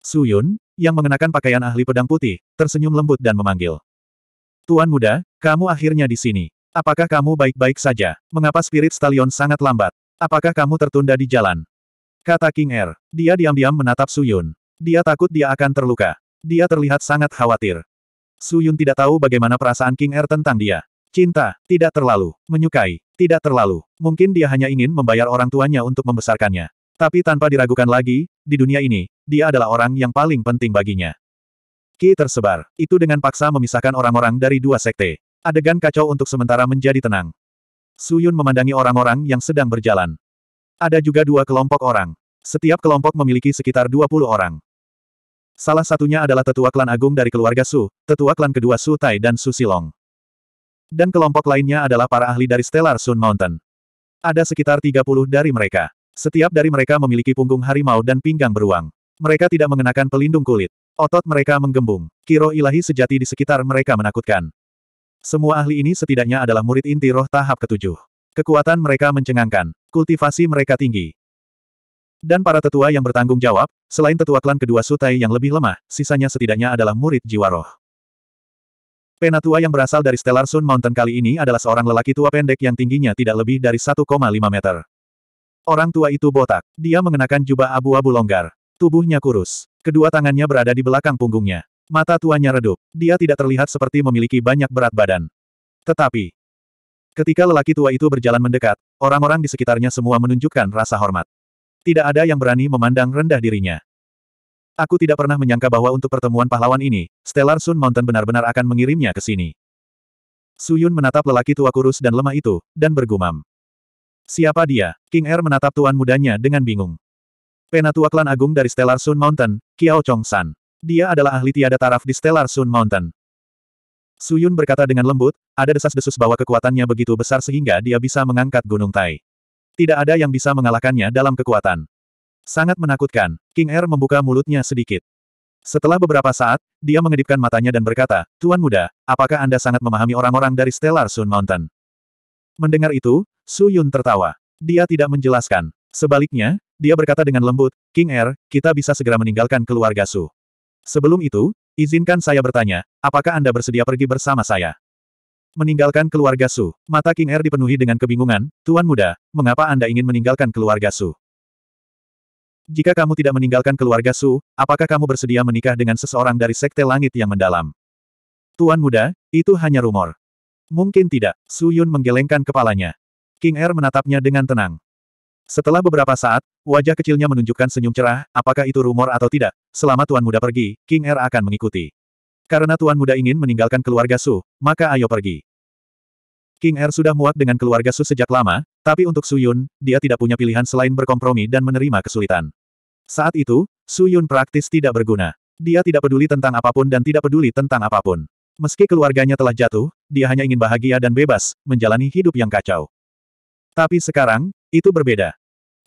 Su Yun yang mengenakan pakaian ahli pedang putih, tersenyum lembut dan memanggil. Tuan muda, kamu akhirnya di sini. Apakah kamu baik-baik saja? Mengapa spirit Stallion sangat lambat? Apakah kamu tertunda di jalan? Kata King Er. Dia diam-diam menatap Su Yun. Dia takut dia akan terluka. Dia terlihat sangat khawatir. Su Yun tidak tahu bagaimana perasaan King Er tentang dia. Cinta, tidak terlalu. Menyukai, tidak terlalu. Mungkin dia hanya ingin membayar orang tuanya untuk membesarkannya. Tapi tanpa diragukan lagi, di dunia ini, dia adalah orang yang paling penting baginya. Ki tersebar. Itu dengan paksa memisahkan orang-orang dari dua sekte. Adegan kacau untuk sementara menjadi tenang. Suyun memandangi orang-orang yang sedang berjalan. Ada juga dua kelompok orang. Setiap kelompok memiliki sekitar 20 orang. Salah satunya adalah tetua klan agung dari keluarga Su, tetua klan kedua Su Tai dan Su Silong. Dan kelompok lainnya adalah para ahli dari Stellar Sun Mountain. Ada sekitar 30 dari mereka. Setiap dari mereka memiliki punggung harimau dan pinggang beruang. Mereka tidak mengenakan pelindung kulit. Otot mereka menggembung. Kiro ilahi sejati di sekitar mereka menakutkan. Semua ahli ini setidaknya adalah murid inti roh tahap ketujuh. Kekuatan mereka mencengangkan. Kultivasi mereka tinggi. Dan para tetua yang bertanggung jawab, selain tetua klan kedua Sutai yang lebih lemah, sisanya setidaknya adalah murid jiwa roh. Penatua yang berasal dari Stellar Sun Mountain kali ini adalah seorang lelaki tua pendek yang tingginya tidak lebih dari 1,5 meter. Orang tua itu botak. Dia mengenakan jubah abu-abu longgar. Tubuhnya kurus. Kedua tangannya berada di belakang punggungnya. Mata tuanya redup. Dia tidak terlihat seperti memiliki banyak berat badan. Tetapi, ketika lelaki tua itu berjalan mendekat, orang-orang di sekitarnya semua menunjukkan rasa hormat. Tidak ada yang berani memandang rendah dirinya. Aku tidak pernah menyangka bahwa untuk pertemuan pahlawan ini, Stellar Sun Mountain benar-benar akan mengirimnya ke sini. Suyun menatap lelaki tua kurus dan lemah itu, dan bergumam. Siapa dia? King Er menatap tuan mudanya dengan bingung. Penatua klan agung dari Stellar Sun Mountain, Kiao Chong San. Dia adalah ahli tiada taraf di Stellar Sun Mountain. Suyun berkata dengan lembut, ada desas-desus bahwa kekuatannya begitu besar sehingga dia bisa mengangkat gunung Tai. Tidak ada yang bisa mengalahkannya dalam kekuatan. Sangat menakutkan, King Er membuka mulutnya sedikit. Setelah beberapa saat, dia mengedipkan matanya dan berkata, Tuan muda, apakah Anda sangat memahami orang-orang dari Stellar Sun Mountain? Mendengar itu, Su Yun tertawa. Dia tidak menjelaskan. Sebaliknya, dia berkata dengan lembut, King Er, kita bisa segera meninggalkan keluarga Su. Sebelum itu, izinkan saya bertanya, apakah Anda bersedia pergi bersama saya? Meninggalkan keluarga Su. Mata King Er dipenuhi dengan kebingungan, Tuan muda, mengapa Anda ingin meninggalkan keluarga Su? Jika kamu tidak meninggalkan keluarga Su, apakah kamu bersedia menikah dengan seseorang dari Sekte Langit yang mendalam? Tuan muda, itu hanya rumor. Mungkin tidak, Su Yun menggelengkan kepalanya. King Er menatapnya dengan tenang. Setelah beberapa saat, wajah kecilnya menunjukkan senyum cerah, apakah itu rumor atau tidak, selama Tuan Muda pergi, King Er akan mengikuti. Karena Tuan Muda ingin meninggalkan keluarga Su, maka ayo pergi. King Er sudah muak dengan keluarga Su sejak lama, tapi untuk Su Yun, dia tidak punya pilihan selain berkompromi dan menerima kesulitan. Saat itu, Su Yun praktis tidak berguna. Dia tidak peduli tentang apapun dan tidak peduli tentang apapun. Meski keluarganya telah jatuh, dia hanya ingin bahagia dan bebas, menjalani hidup yang kacau. Tapi sekarang, itu berbeda.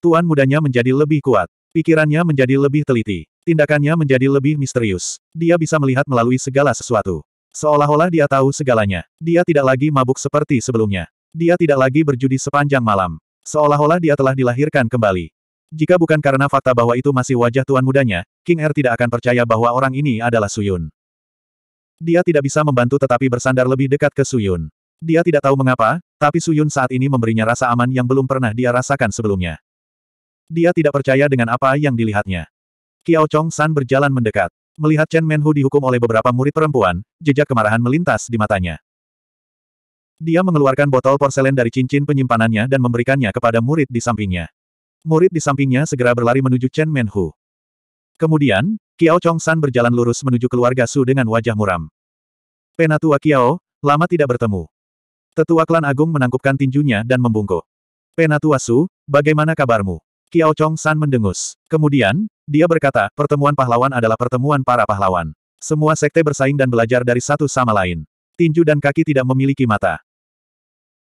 Tuan mudanya menjadi lebih kuat. Pikirannya menjadi lebih teliti. Tindakannya menjadi lebih misterius. Dia bisa melihat melalui segala sesuatu. Seolah-olah dia tahu segalanya. Dia tidak lagi mabuk seperti sebelumnya. Dia tidak lagi berjudi sepanjang malam. Seolah-olah dia telah dilahirkan kembali. Jika bukan karena fakta bahwa itu masih wajah tuan mudanya, King Er tidak akan percaya bahwa orang ini adalah Suyun. Dia tidak bisa membantu tetapi bersandar lebih dekat ke Suyun. Dia tidak tahu mengapa, tapi Suyun saat ini memberinya rasa aman yang belum pernah dia rasakan sebelumnya. Dia tidak percaya dengan apa yang dilihatnya. Kiao Chong San berjalan mendekat. Melihat Chen Menhu dihukum oleh beberapa murid perempuan, jejak kemarahan melintas di matanya. Dia mengeluarkan botol porselen dari cincin penyimpanannya dan memberikannya kepada murid di sampingnya. Murid di sampingnya segera berlari menuju Chen Menhu. Kemudian, Kiao Chongsan berjalan lurus menuju keluarga Su dengan wajah muram. Penatua Kiao, lama tidak bertemu. Tetua klan Agung menangkupkan tinjunya dan membungkuk. Penatua Su, bagaimana kabarmu? Kiao Chongsan mendengus. Kemudian, dia berkata, pertemuan pahlawan adalah pertemuan para pahlawan. Semua sekte bersaing dan belajar dari satu sama lain. Tinju dan kaki tidak memiliki mata.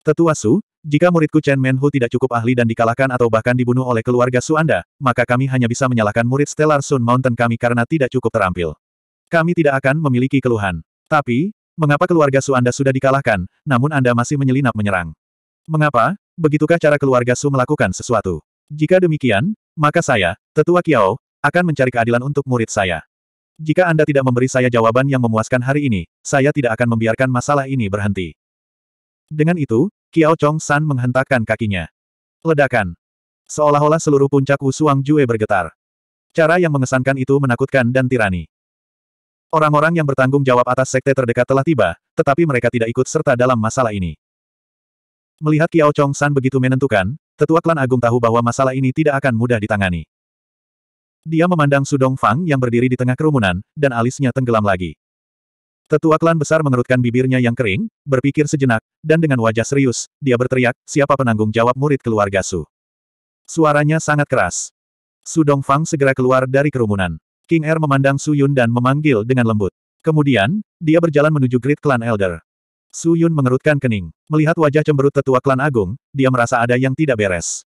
Tetua Su, jika muridku Chen Menhu tidak cukup ahli dan dikalahkan atau bahkan dibunuh oleh keluarga Su Anda, maka kami hanya bisa menyalahkan murid Stellar Sun Mountain kami karena tidak cukup terampil. Kami tidak akan memiliki keluhan. Tapi, mengapa keluarga Su Anda sudah dikalahkan, namun Anda masih menyelinap menyerang? Mengapa? Begitukah cara keluarga Su melakukan sesuatu? Jika demikian, maka saya, Tetua Kiao, akan mencari keadilan untuk murid saya. Jika Anda tidak memberi saya jawaban yang memuaskan hari ini, saya tidak akan membiarkan masalah ini berhenti. Dengan itu, Kiao Chong San menghentakkan kakinya. Ledakan. Seolah-olah seluruh puncak Wusuang Jue bergetar. Cara yang mengesankan itu menakutkan dan tirani. Orang-orang yang bertanggung jawab atas sekte terdekat telah tiba, tetapi mereka tidak ikut serta dalam masalah ini. Melihat Kiao Chong San begitu menentukan, tetua klan agung tahu bahwa masalah ini tidak akan mudah ditangani. Dia memandang Sudong Fang yang berdiri di tengah kerumunan, dan alisnya tenggelam lagi. Tetua klan besar mengerutkan bibirnya yang kering, berpikir sejenak, dan dengan wajah serius, dia berteriak, siapa penanggung jawab murid keluarga Su? Suaranya sangat keras. Sudong Fang segera keluar dari kerumunan. King Er memandang Su Yun dan memanggil dengan lembut. Kemudian, dia berjalan menuju Great Clan Elder. Su Yun mengerutkan kening. Melihat wajah cemberut tetua klan agung, dia merasa ada yang tidak beres.